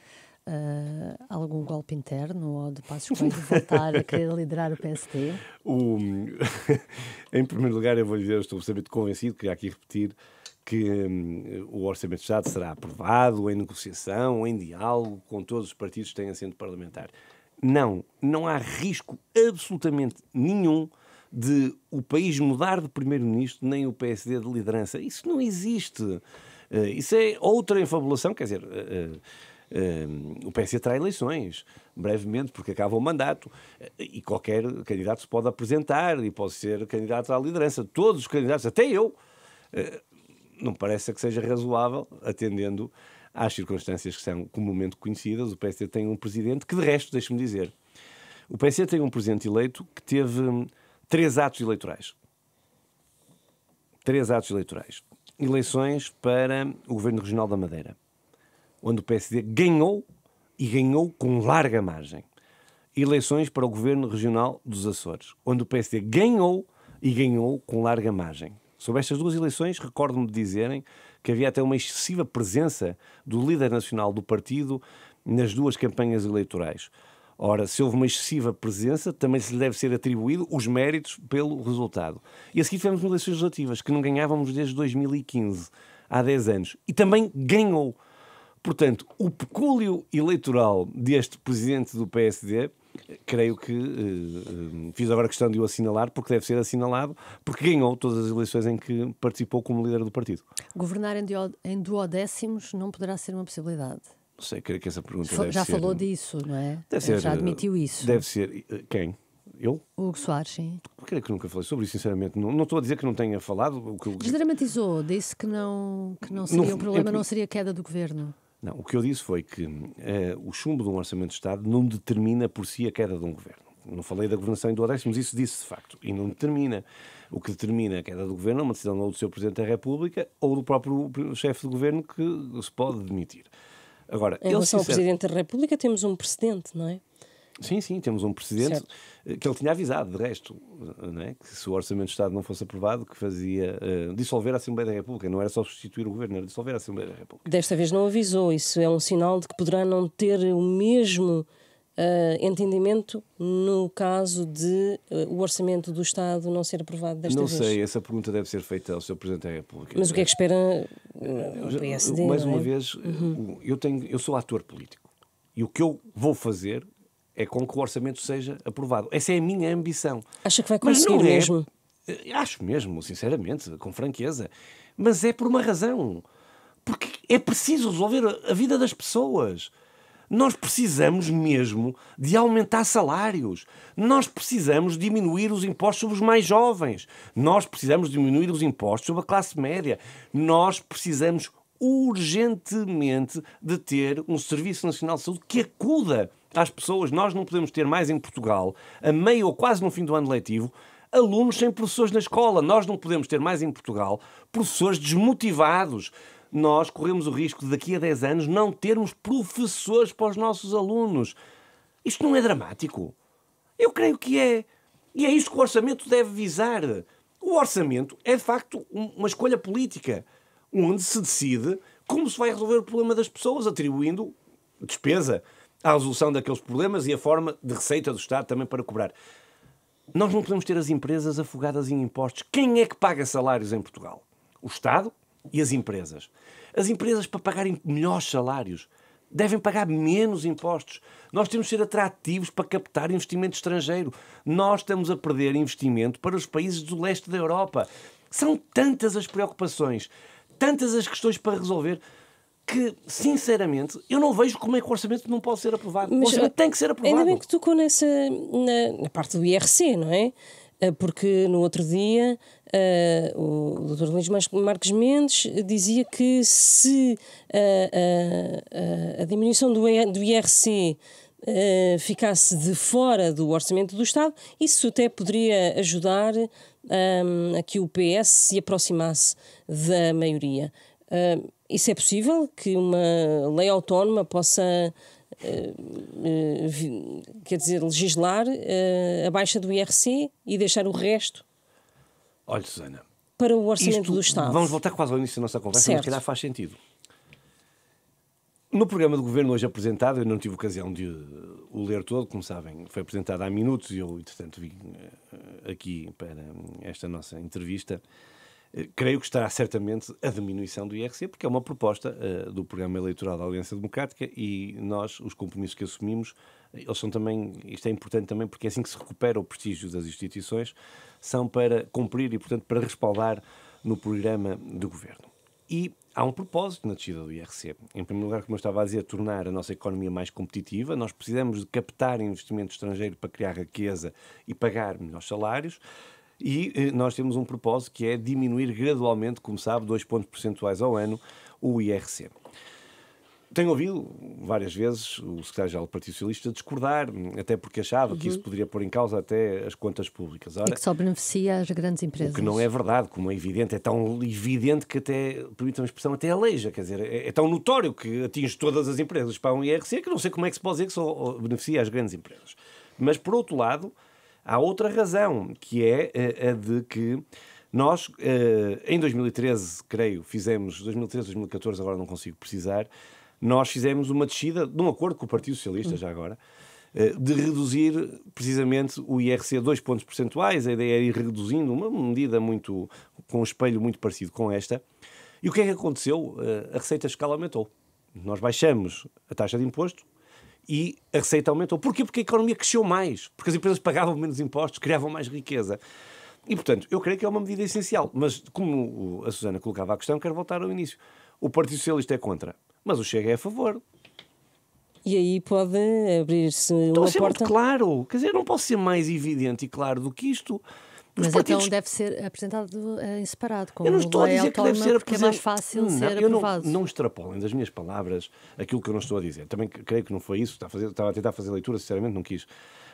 uh, algum golpe interno ou de Passos Coelho voltar a querer liderar o PSD? O, em primeiro lugar, eu vou dizer, eu estou absolutamente convencido, queria aqui repetir, que hum, o Orçamento de Estado será aprovado em negociação, em diálogo com todos os partidos que têm assento parlamentar. Não, não há risco absolutamente nenhum de o país mudar de primeiro-ministro nem o PSD de liderança. Isso não existe. Uh, isso é outra enfabulação, quer dizer. Uh, uh, Ehm, o PS terá eleições brevemente, porque acaba o mandato eh, e qualquer candidato se pode apresentar e pode ser candidato à liderança. Todos os candidatos, até eu, eh, não parece que seja razoável, atendendo às circunstâncias que são comumente conhecidas. O PSD tem um presidente que, de resto, deixe-me dizer, o PSD tem um presidente eleito que teve hum, três atos eleitorais. Três atos eleitorais. Eleições para o Governo Regional da Madeira onde o PSD ganhou e ganhou com larga margem eleições para o governo regional dos Açores, onde o PSD ganhou e ganhou com larga margem. Sobre estas duas eleições, recordo-me de dizerem que havia até uma excessiva presença do líder nacional do partido nas duas campanhas eleitorais. Ora, se houve uma excessiva presença, também se lhe deve ser atribuído os méritos pelo resultado. E a seguir tivemos eleições legislativas, que não ganhávamos desde 2015, há 10 anos. E também ganhou Portanto, o pecúlio eleitoral deste presidente do PSD creio que eh, eh, fiz agora questão de o assinalar, porque deve ser assinalado, porque ganhou todas as eleições em que participou como líder do partido. Governar em duodécimos não poderá ser uma possibilidade. Não sei, creio que essa pergunta Fal Já ser... falou eh, disso, não é? Deve ser, já admitiu isso. Deve ser. Quem? Eu? O Hugo Soares, sim. Creio que nunca falei sobre isso, sinceramente. Não, não estou a dizer que não tenha falado. Que... Desdramatizou, disse que não, que não seria, não, o problema em... não seria a queda do governo. Não, o que eu disse foi que uh, o chumbo de um orçamento de Estado não determina por si a queda de um governo. Não falei da governação em duodécimos, mas isso disse de facto. E não determina. O que determina a queda do governo é uma decisão ou do seu Presidente da República ou do próprio chefe de governo que se pode demitir. Agora, em relação ao Presidente da República, temos um precedente, não é? Sim, sim, temos um presidente certo. que ele tinha avisado, de resto, eh, é? que se o Orçamento de Estado não fosse aprovado, que fazia uh, dissolver a Assembleia da República. Não era só substituir o governo, era dissolver a Assembleia da República. Desta vez não avisou, isso é um sinal de que poderá não ter o mesmo uh, entendimento no caso de uh, o Orçamento do Estado não ser aprovado desta não vez. Não sei, essa pergunta deve ser feita ao Sr. Presidente da República. Mas o que é que espera o PSD? Mais é? uma vez, uhum. eu, tenho, eu sou ator político e o que eu vou fazer é com que o orçamento seja aprovado. Essa é a minha ambição. Acha que vai conseguir é... mesmo? Eh, acho mesmo, sinceramente, com franqueza. Mas é por uma razão. Porque é preciso resolver a vida das pessoas. Nós precisamos mesmo de aumentar salários. Nós precisamos diminuir os impostos sobre os mais jovens. Nós precisamos diminuir os impostos sobre a classe média. Nós precisamos urgentemente de ter um Serviço Nacional de Saúde que acuda às pessoas, nós não podemos ter mais em Portugal, a meio ou quase no fim do ano letivo, alunos sem professores na escola. Nós não podemos ter mais em Portugal professores desmotivados. Nós corremos o risco de daqui a 10 anos não termos professores para os nossos alunos. Isto não é dramático? Eu creio que é. E é isso que o orçamento deve visar. O orçamento é, de facto, uma escolha política, onde se decide como se vai resolver o problema das pessoas, atribuindo despesa à resolução daqueles problemas e a forma de receita do Estado também para cobrar. Nós não podemos ter as empresas afogadas em impostos. Quem é que paga salários em Portugal? O Estado e as empresas. As empresas, para pagarem melhores salários, devem pagar menos impostos. Nós temos de ser atrativos para captar investimento estrangeiro. Nós estamos a perder investimento para os países do leste da Europa. São tantas as preocupações, tantas as questões para resolver que, sinceramente, eu não vejo como é que o orçamento não pode ser aprovado. Mas, o orçamento tem que ser aprovado. Ainda bem que tocou nessa, na, na parte do IRC, não é? Ah, porque no outro dia uh, o Dr. Luís Marques Mendes dizia que se ah, a diminuição do, do IRC ficasse de fora do orçamento do Estado, isso até poderia ajudar um, a que o PS se aproximasse da maioria. Uh, isso é possível que uma lei autónoma possa, uh, uh, quer dizer, legislar eh, a baixa do IRC e deixar o resto? Olha, Susana. Para o orçamento isto, do Estado. Vamos voltar quase ao início da nossa conversa, certo. mas calhar faz sentido. No programa do governo hoje apresentado, eu não tive ocasião de o ler todo, como sabem, foi apresentado há minutos e eu, entretanto, vim aqui para esta nossa entrevista. Eh, creio que estará certamente a diminuição do IRC, porque é uma proposta uh, do programa eleitoral da Aliança Democrática e nós, os compromissos que assumimos, eh, eles são também, isto é importante também porque é assim que se recupera o prestígio das instituições, são para cumprir e, portanto, para respaldar no programa do governo. E há um propósito na descida do IRC. Em primeiro lugar, como eu estava a dizer, tornar a nossa economia mais competitiva. Nós precisamos de captar investimento estrangeiro para criar riqueza e pagar melhores salários. E eh, nós temos um propósito que é diminuir gradualmente, como sabe, 2 pontos percentuais ao ano, o IRC. Tenho ouvido várias vezes o secretário-geral do Partido Socialista discordar, até porque achava uhum. que isso uhum. poderia pôr em causa até as contas públicas. Ora, e que só beneficia as grandes empresas. O que não é verdade, como é evidente, é tão evidente que até, permitam a expressão, até aleija, quer dizer, é, é, tão notório que atinge todas as empresas para um IRC que não sei como é que se pode dizer que só beneficia as grandes empresas. Mas, por outro lado, Há outra razão, que é eh, a de que nós, eh, em 2013, creio, fizemos, 2013, 2014, agora não consigo precisar, nós fizemos uma descida, um acordo com o Partido Socialista, já agora, eh, de reduzir precisamente o IRC a dois pontos percentuais. A ideia era ir reduzindo, uma medida muito com um espelho muito parecido com esta. E o que é que aconteceu? A receita fiscal aumentou. Nós baixamos a taxa de imposto, e a receita aumentou. Porquê? Porque a economia cresceu mais, porque as empresas pagavam menos impostos, criavam mais riqueza. E, portanto, eu creio que é uma medida essencial. Mas, como a Susana colocava a questão, quero voltar ao início. O Partido Socialista é contra, mas o Chega é a favor. E aí pode abrir-se então, uma é porta... Claro, quer dizer, não posso ser mais evidente e claro do que isto. Mas partidos... então deve ser apresentado eh, em separado, como eu não estou a dizer que é deve ser porque é mais fácil não, ser eu aprovado. Não, não extrapolem das minhas palavras aquilo que eu não estou a dizer. Também creio que não foi isso, estava a, fazer, estava a tentar fazer leitura, sinceramente não quis.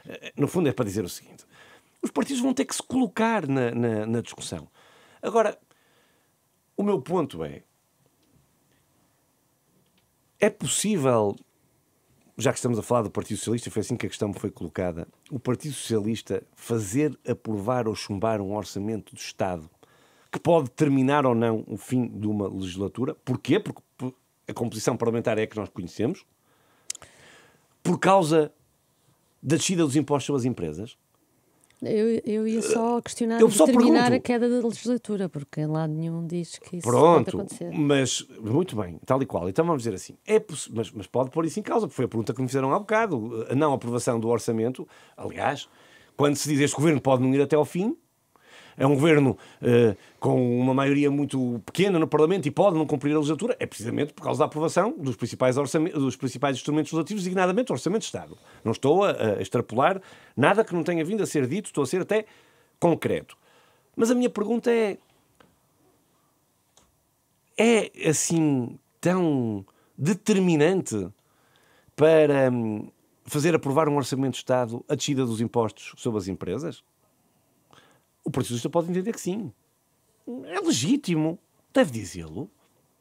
Eh, no fundo é para dizer o seguinte, os partidos vão ter que se colocar na, na, na discussão. Agora, o meu ponto é, é possível já que estamos a falar do Partido Socialista, foi assim que a questão foi colocada. O Partido Socialista fazer aprovar ou chumbar um orçamento do Estado que pode terminar ou não o fim de uma legislatura. Porquê? Porque a composição parlamentar é a que nós conhecemos. Por causa da descida dos impostos às empresas. Eu, eu ia só questionar eu só determinar pergunto. a queda da legislatura, porque em lado nenhum diz que isso Pronto, pode acontecer. Mas, muito bem, tal e qual. Então vamos dizer assim, é mas, mas pode pôr isso em causa, porque foi a pergunta que me fizeram há bocado. A não aprovação do orçamento, aliás, quando se diz este governo pode não ir até ao fim, é um governo eh, com uma maioria muito pequena no Parlamento e pode não cumprir a legislatura, é precisamente por causa da aprovação dos principais, dos principais instrumentos legislativos, designadamente o Orçamento de Estado. Não estou a, a extrapolar nada que não tenha vindo a ser dito, estou a ser até concreto. Mas a minha pergunta é: é assim tão determinante para hum, fazer aprovar um orçamento de Estado a descida dos impostos sobre as empresas? O Partido Socialista pode entender que sim. É legítimo. Deve dizê-lo.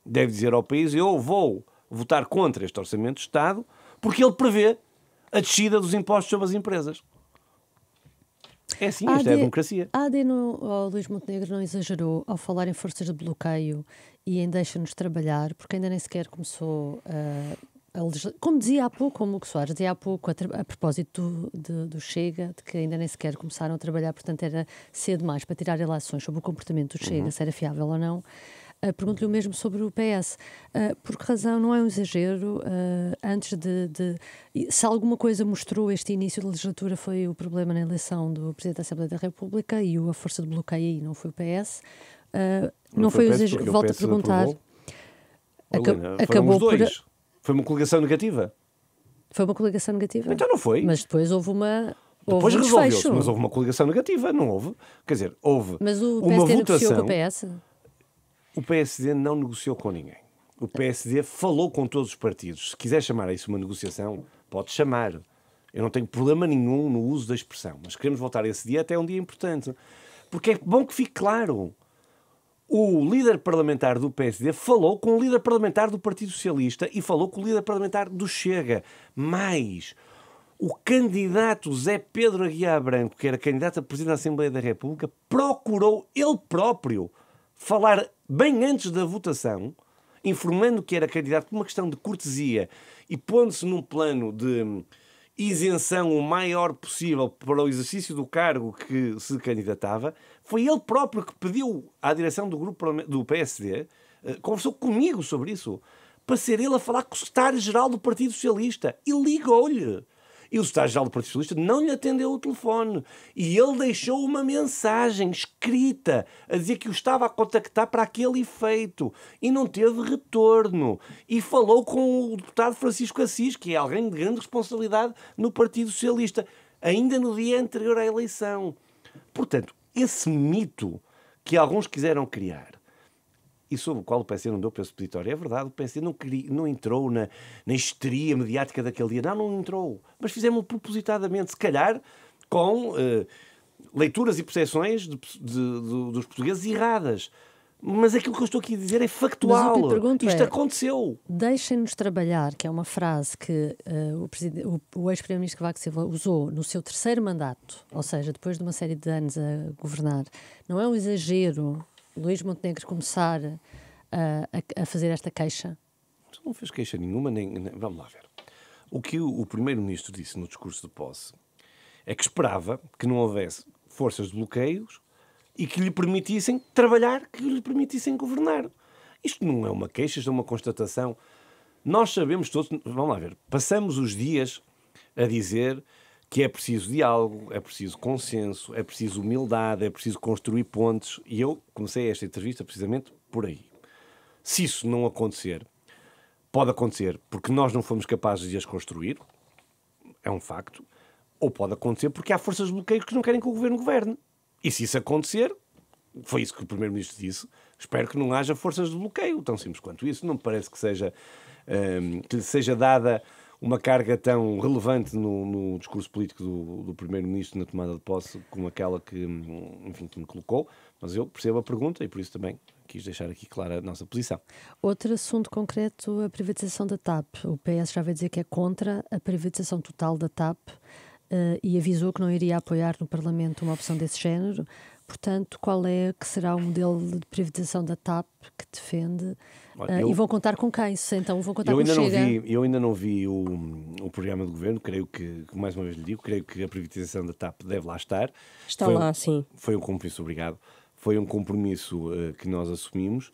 Deve dizer ao país: eu vou votar contra este Orçamento de Estado porque ele prevê a descida dos impostos sobre as empresas. É assim, isto AD, é a democracia. A AD no, o Luís Montenegro não exagerou ao falar em forças de bloqueio e em deixa-nos trabalhar, porque ainda nem sequer começou uh, como dizia há pouco, como o Soares dizia há pouco, a, a propósito do, do, Chega, de que ainda nem sequer começaram a trabalhar, portanto era cedo mais para tirar relações sobre o comportamento do Chega, uhum. se era fiável ou não. Uh, Pergunto-lhe o mesmo sobre o PS. Uh, ah, por que razão não é um exagero? Uh, antes de, de, Se alguma coisa mostrou este início de legislatura foi o problema na eleição do Presidente da Assembleia da República e a força de bloqueio aí não foi o PS. Uh, não, não, foi, o exagero. Volto a perguntar. Acab acabou por. Foi uma coligação negativa? Foi uma coligação negativa. Então não foi. Mas depois houve uma. Depois um resolveu-se, mas houve uma coligação negativa, não houve? Quer dizer, houve. Mas o PSD uma votação, negociou com o PS? O PSD não negociou com ninguém. O PSD falou com todos os partidos. Se quiser chamar a isso uma negociação, pode chamar. Eu não tenho problema nenhum no uso da expressão, mas queremos voltar a esse dia até um dia importante. Porque é bom que fique claro o líder parlamentar do PSD falou com o líder parlamentar do Partido Socialista e falou com o líder parlamentar do Chega. Mais, o candidato Zé Pedro Aguiar Branco, que era candidato a presidente da Assembleia da República, procurou ele próprio falar bem antes da votação, informando que era candidato por uma questão de cortesia e pondo-se num plano de isenção o maior possível para o exercício do cargo que se candidatava foi ele próprio que pediu à direção do grupo do PSD, eh, conversou comigo sobre isso, para ser ele a falar com o secretário-geral do Partido Socialista. E ligou-lhe. E o secretário-geral do Partido Socialista não lhe atendeu o telefone. E ele deixou uma mensagem escrita a dizer que o estava a contactar para aquele efeito. E não teve retorno. E falou com o deputado Francisco Assis, que é alguém de grande responsabilidade no Partido Socialista, ainda no dia anterior à eleição. Portanto, esse mito que alguns quiseram criar e sobre o qual o PC não deu peso expeditório. É verdade, o PC não, queria, não entrou na, na histeria mediática daquele dia. Não, não entrou. Mas fizemos propositadamente, se calhar, com eh, leituras e percepções de, de, de, dos portugueses erradas. Mas aquilo que eu estou aqui a dizer é factual. Isto é, aconteceu. Deixem-nos trabalhar, que é uma frase que uh, o, o ex-primeiro-ministro Cavaco Silva usou no seu terceiro mandato, ou seja, depois de uma série de anos a governar. Não é um exagero Luís Montenegro começar uh, a, a, fazer esta queixa? Não fez queixa nenhuma, nem, nem vamos lá ver. O que o, o primeiro-ministro disse no discurso de posse é que esperava que não houvesse forças de bloqueios e que lhe permitissem trabalhar, que lhe permitissem governar. Isto não é uma queixa, isto é uma constatação. Nós sabemos todos, vamos lá ver, passamos os dias a dizer que é preciso diálogo, é preciso consenso, é preciso humildade, é preciso construir pontes. E eu comecei esta entrevista precisamente por aí. Se isso não acontecer, pode acontecer porque nós não fomos capazes de as construir, é um facto, ou pode acontecer porque há forças de bloqueio que não querem que o governo governe. E se isso acontecer, foi isso que o Primeiro-Ministro disse, espero que não haja forças de bloqueio, tão simples quanto isso. Não me parece que seja, um, ehm, que lhe seja dada uma carga tão relevante no, no discurso político do, do Primeiro-Ministro na tomada de posse como aquela que, enfim, que me colocou. Mas eu percebo a pergunta e por isso também quis deixar aqui clara a nossa posição. Outro assunto concreto, a privatização da TAP. O PS já vai dizer que é contra a privatização total da TAP uh, e avisou que não iria apoiar no Parlamento uma opção desse género. Portanto, qual é que será o modelo de privatização da TAP que defende? Olha, uh, eu, e vão contar com quem? Se então vão contar eu ainda não vi Eu ainda não vi o, o programa do governo, creio que, mais uma vez lhe digo, creio que a privatização da TAP deve lá estar. Está foi lá, um, sim. Foi um compromisso, obrigado. Foi um compromisso uh, que nós assumimos.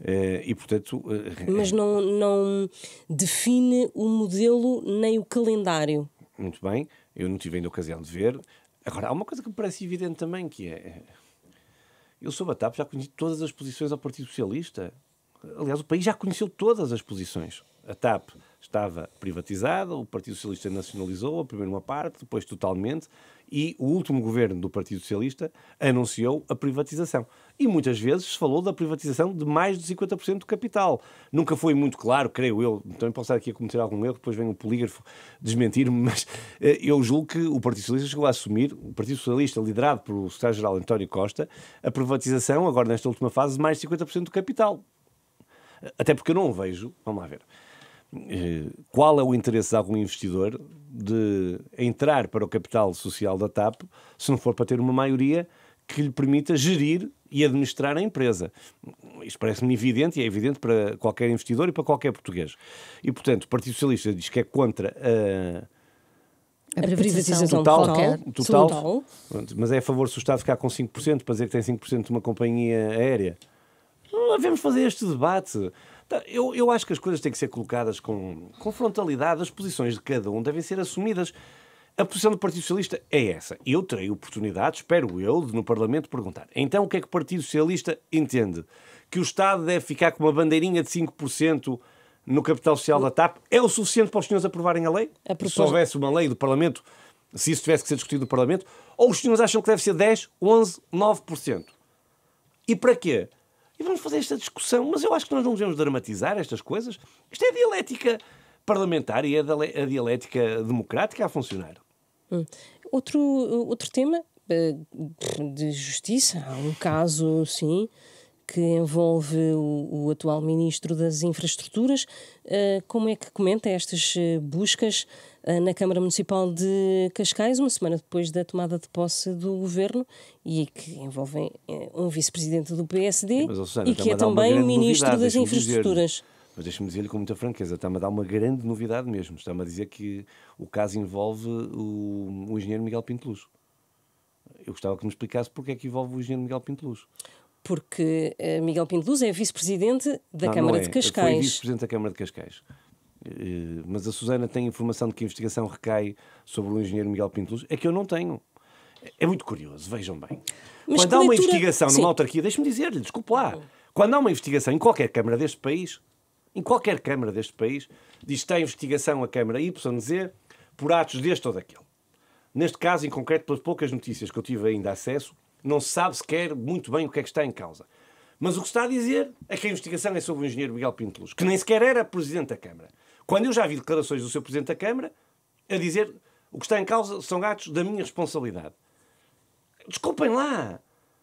Uh, e portanto. Uh, Mas não, não define o modelo nem o calendário muito bem, eu não tive ainda a ocasião de ver. Agora, há uma coisa que me parece evidente também, que é... é eu sou a TAP já conheci todas as posições ao Partido Socialista. Aliás, o país já conheceu todas as posições. A TAP estava privatizada, o Partido Socialista nacionalizou, a primeiro uma parte, depois totalmente, e o último governo do Partido Socialista anunciou a privatização. E muitas vezes se falou da privatização de mais de 50% do capital. Nunca foi muito claro, creio eu, também posso estar aqui a cometer algum erro, depois vem o polígrafo desmentir-me, mas eh, eu julgo que o Partido Socialista chegou a assumir, o Partido Socialista liderado pelo secretário-geral António Costa, a privatização, agora nesta última fase, de mais de 50% do capital. Até porque eu não vejo, vamos lá ver, eh, qual é o interesse de algum investidor de entrar para o capital social da TAP se não for para ter uma maioria que lhe permita gerir e administrar a empresa. Isto parece-me evidente e é evidente para qualquer investidor e para qualquer português. E, portanto, o Partido Socialista diz que é contra a. a privatização total, total, total, total, mas é a favor se o Estado ficar com 5% para dizer que tem 5% de uma companhia aérea. Não devemos fazer este debate. Então, eu, eu acho que as coisas têm que ser colocadas com, com frontalidade, as posições de cada um devem ser assumidas. A posição do Partido Socialista é essa. Eu terei oportunidade, espero eu, de no Parlamento perguntar. Então, o que é que o Partido Socialista entende? Que o Estado deve ficar com uma bandeirinha de 5% no capital social da TAP? É o suficiente para os senhores aprovarem a lei? A Se houvesse uma lei do Parlamento, se isso tivesse que ser discutido no Parlamento? Ou os senhores acham que deve ser 10, 11, 9%? E para quê? e vamos fazer esta discussão. Mas eu acho que nós não devemos dramatizar estas coisas. Isto é dialética parlamentar e é a dialética democrática a funcionar. Hum. Outro, outro tema eh, de justiça, há um caso, sim, que envolve o, o atual Ministro das Infraestruturas. Eh, como é que comenta estas eh, buscas eh, na Câmara Municipal de Cascais, uma semana depois da tomada de posse do governo e que envolvem eh, um vice-presidente do PSD Sim, Susana, e que é também ministro das infraestruturas. Mas deixe-me dizer-lhe com muita franqueza, está-me a dar uma grande novidade mesmo. Está-me a dizer que o caso envolve o, o engenheiro Miguel Pinteluz. Eu gostava que me explicasse porque é que envolve o engenheiro Miguel Pinteluz porque eh, Miguel Pinteluz é vice-presidente da não, Câmara não é. de Cascais. Foi vice-presidente da Câmara de Cascais. Eh, mas a Susana tem informação de que a investigação recai sobre o engenheiro Miguel Pinto Luz, é que eu não tenho. É muito curioso, vejam bem. Mas Quando há uma leitura... investigação Sim. numa autarquia, deixe-me dizer-lhe, desculpe lá. Quando há uma investigação em qualquer Câmara deste país, em qualquer Câmara deste país, diz que está investigação a Câmara YZ por atos deste ou daquele. Neste caso, em concreto, pelas poucas notícias que eu tive ainda acesso, não se sabe sequer muito bem o que é que está em causa. Mas o que está a dizer é que a investigação é sobre o engenheiro Miguel Luz, que nem sequer era presidente da Câmara. Quando eu já vi declarações do seu Presidente da Câmara a dizer o que está em causa são gatos da minha responsabilidade. Desculpem lá,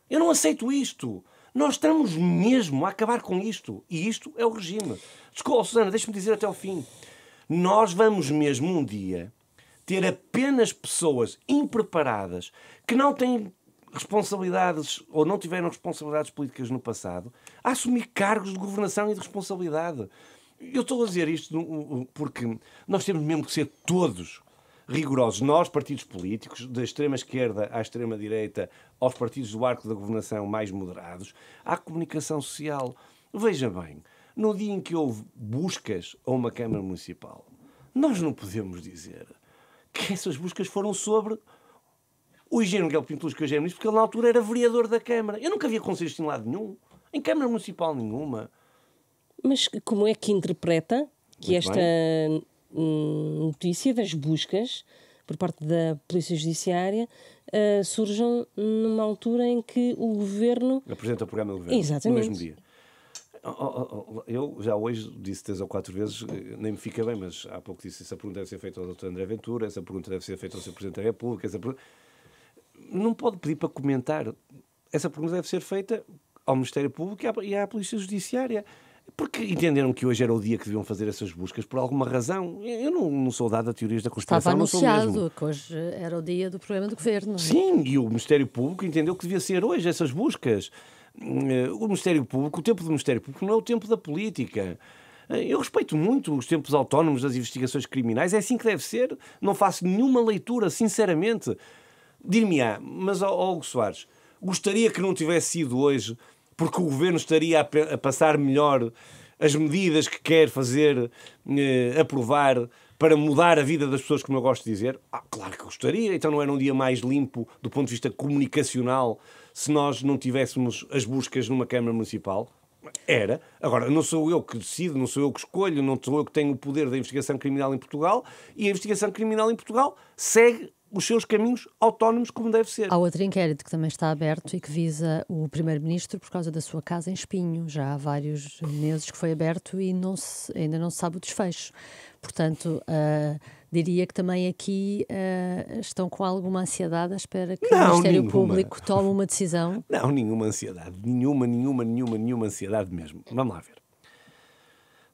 eu não aceito isto. Nós estamos mesmo a acabar com isto. E isto é o regime. Desculpa, oh, Susana, deixe-me dizer até ao fim. Nós vamos mesmo um dia ter apenas pessoas impreparadas que não têm responsabilidades ou não tiveram responsabilidades políticas no passado a assumir cargos de governação e de responsabilidade. Eu estou a dizer isto porque nós temos mesmo que ser todos rigorosos. Nós, partidos políticos, da extrema-esquerda à extrema-direita, aos partidos do arco da governação mais moderados, à comunicação social. Veja bem, no dia em que houve buscas a uma Câmara Municipal, nós não podemos dizer que essas buscas foram sobre o Higiene Miguel Pinteluz, que hoje é ministro, porque ele na altura era vereador da Câmara. Eu nunca havia conselhos em lado nenhum, em Câmara Municipal nenhuma. Mas como é que interpreta que Muito esta bem. Hum, notícia das buscas por parte da Polícia Judiciária uh, surjam numa altura em que o governo. Apresenta o programa do governo. Exatamente. No mesmo dia. Oh, oh, oh, eu já hoje disse três ou quatro vezes, eh, nem me fica bem, mas há pouco disse essa pergunta deve ser feita ao Dr. André Ventura, essa pergunta deve ser feita ao Sr. Presidente da República. Essa pergunta... Não pode pedir para comentar. Essa pergunta deve ser feita ao Ministério Público e à, e à Polícia Judiciária. Porque entenderam que hoje era o dia que deviam fazer essas buscas por alguma razão. Eu não, não sou dado a teorias da conspiração. Estava anunciado que hoje era o dia do problema do governo. É? Sim, e o Ministério Público entendeu que devia ser hoje essas buscas. Eh, o Ministério Público, o tempo do Ministério Público não é o tempo da política. Eh, eu respeito muito os tempos autónomos das investigações criminais, é assim que deve ser. Não faço nenhuma leitura, sinceramente. Dir-me-á, mas, ó, Hugo Soares, gostaria que não tivesse sido hoje porque o governo estaria a, a passar melhor as medidas que quer fazer, eh, aprovar para mudar a vida das pessoas, como eu gosto de dizer? Ah, claro que gostaria, então não era um dia mais limpo do ponto de vista comunicacional se nós não tivéssemos as buscas numa Câmara Municipal? Era. Agora, não sou eu que decido, não sou eu que escolho, não sou eu que tenho o poder da investigação criminal em Portugal e a investigação criminal em Portugal segue os seus caminhos autónomos como deve ser. Há outro inquérito que também está aberto e que visa o Primeiro-Ministro por causa da sua casa em Espinho. Já há vários meses que foi aberto e não se, ainda não se sabe o desfecho. Portanto, uh, diria que também aqui uh, estão com alguma ansiedade à espera que não, o Ministério nenhuma. Público tome uma decisão. Não, nenhuma ansiedade. Nenhuma, nenhuma, nenhuma, nenhuma ansiedade mesmo. Vamos lá ver.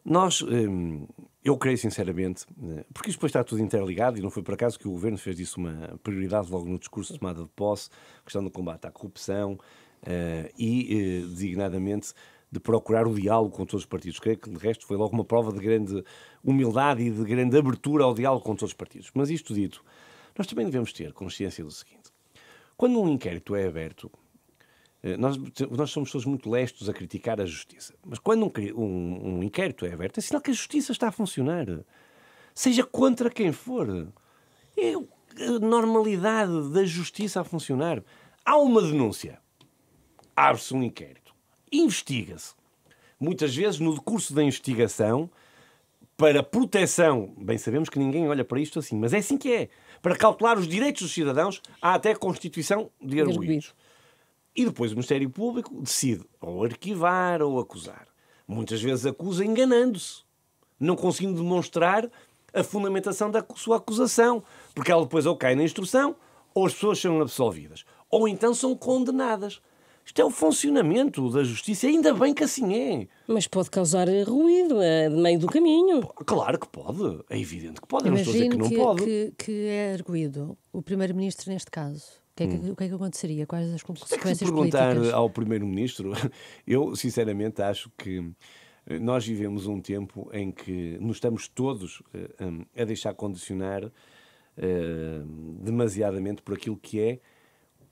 Nós... Hum, eu creio sinceramente, eh, porque isto depois está tudo interligado e não foi por acaso que o governo fez disso uma prioridade logo no discurso de tomada de posse, questão do combate à corrupção uh, e, uh, designadamente, de procurar o diálogo com todos os partidos. Creio que, de resto, foi logo uma prova de grande humildade e de grande abertura ao diálogo com todos os partidos. Mas isto dito, nós também devemos ter consciência do seguinte: quando um inquérito é aberto, eh, nós, nós somos pessoas muito lestos a criticar a justiça. Mas quando um, um, um inquérito é aberto, é sinal que a justiça está a funcionar. Seja contra quem for. É a normalidade da justiça a funcionar. Há uma denúncia. Abre-se um inquérito. Investiga-se. Muitas vezes, no decurso da investigação, para proteção, bem sabemos que ninguém olha para isto assim, mas é assim que é. Para calcular os direitos dos cidadãos, há até a constituição de arguídos. E depois o Ministério Público decide ou arquivar ou acusar. Muitas vezes acusa enganando-se, não conseguindo demonstrar a fundamentação da sua acusação, porque ela depois ou cai na instrução, ou as pessoas são absolvidas, ou então são condenadas. Isto é o funcionamento da justiça, ainda bem que assim é. Mas pode causar ruído é, de meio do caminho. Claro que pode, é evidente que pode. Eu não estou a dizer que não que, é, pode. Que, que é arguído o Primeiro-Ministro neste caso que é que, hum. O que é que aconteceria? Quais as consequências Se perguntar políticas? ao Primeiro-Ministro, eu sinceramente acho que eh, nós vivemos um tempo em que nos estamos todos eh, hum, a deixar condicionar eh, demasiadamente por aquilo que é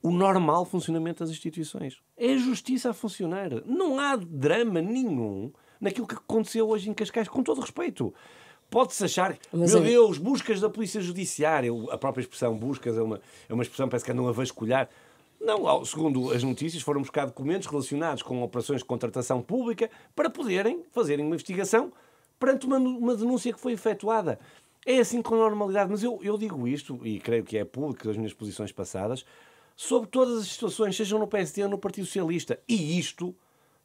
o normal funcionamento das instituições. É a justiça a funcionar. Não há drama nenhum naquilo que aconteceu hoje em Cascais, com todo respeito. Pode-se achar, Mas meu é... Deus, buscas da Polícia Judiciária. A própria expressão buscas é uma, é uma expressão, parece que andam a vasculhar. Não, segundo as notícias, foram buscar documentos relacionados com operações de contratação pública para poderem fazerem uma investigação perante uma, uma denúncia que foi efetuada. É assim com normalidade, mas eu, eu digo isto, e creio que é público das minhas posições passadas, sobre todas as situações, sejam no PSD ou no Partido Socialista. E isto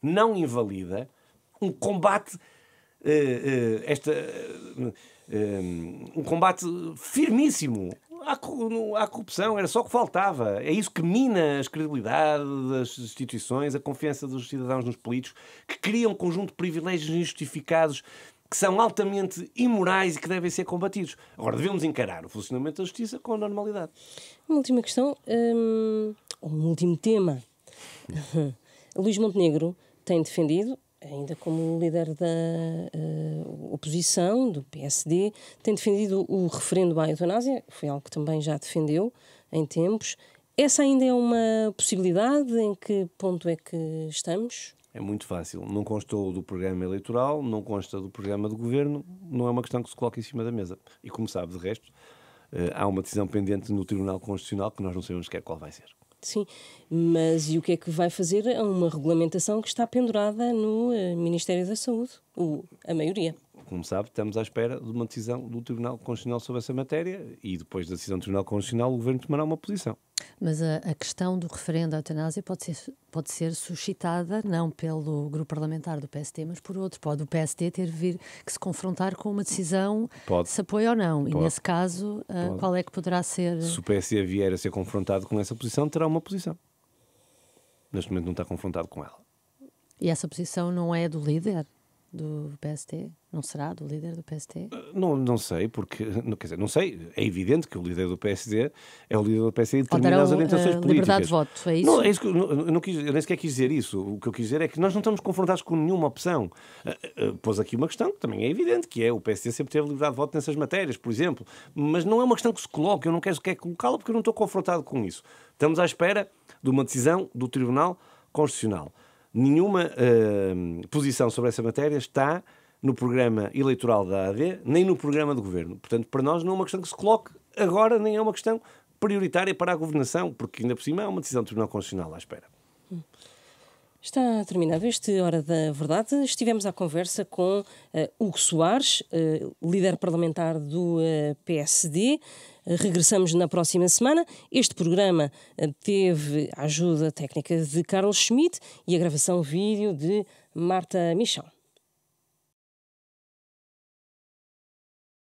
não invalida um combate eh, eh, esta, eh, um combate firmíssimo à, corrupção, era só o que faltava. É isso que mina a credibilidade das instituições, a confiança dos cidadãos nos políticos, que cria um conjunto de privilégios injustificados que são altamente imorais e que devem ser combatidos. Agora, devemos encarar o funcionamento da justiça com normalidade. Uma última questão, um, um último tema. Hum. Luís Montenegro tem defendido ainda como líder da uh, oposição, do PSD, tem defendido o referendo à eutanásia, foi algo que também já defendeu em tempos. Essa ainda é uma possibilidade? Em que ponto é que estamos? É muito fácil. Não constou do programa eleitoral, não consta do programa de governo, não é uma questão que se coloca em cima da mesa. E como sabe, de resto, eh, há uma decisão pendente no Tribunal Constitucional que nós não sabemos sequer qual vai ser. Sim, mas e o que é que vai fazer a é uma regulamentação que está pendurada no eh, Ministério da Saúde? O, a maioria como sabe, estamos à espera de uma decisão do Tribunal Constitucional sobre essa matéria e depois da decisão do Tribunal Constitucional o Governo tomará uma posição. Mas a, a questão do referendo à eutanásia pode ser, pode ser suscitada não pelo grupo parlamentar do PSD, mas por outro. Pode o PSD ter vir que se confrontar com uma decisão pode. se apoia ou não. Pode. E nesse caso, uh, qual é que poderá ser. Se o PSD vier a ser confrontado com essa posição, terá uma posição. Neste momento não está confrontado com ela. E essa posição não é do líder? do PST? Não será do líder do PST? Ah, não, não sei, porque, não, quer dizer, não sei, é evidente que o líder do PSD é o líder do PSD e determina Ou as orientações uh, ah, políticas. liberdade de voto, é isso? Não, é isso que, não, não quis, eu nem sequer quis dizer isso. O que eu quis dizer é que nós não estamos confrontados com nenhuma opção. Uh, uh, pôs aqui uma questão que também é evidente, que é o PSD sempre teve liberdade de voto nessas matérias, por exemplo, mas não é uma questão que se coloque, eu não quero sequer colocá-la porque eu não estou confrontado com isso. Estamos à espera de uma decisão do Tribunal Constitucional nenhuma uh, posição sobre essa matéria está no programa eleitoral da AD, nem no programa de governo. Portanto, para nós não é uma questão que se coloque agora, nem é uma questão prioritária para a governação, porque ainda por cima é uma decisão do Tribunal Constitucional à espera. Está terminado este Hora da Verdade. Estivemos à conversa com uh, Hugo Soares, uh, líder parlamentar do uh, eh, PSD. Eh, regressamos na próxima semana. Este programa eh, teve a ajuda técnica de Carlos Schmidt e a gravação vídeo de Marta Michão.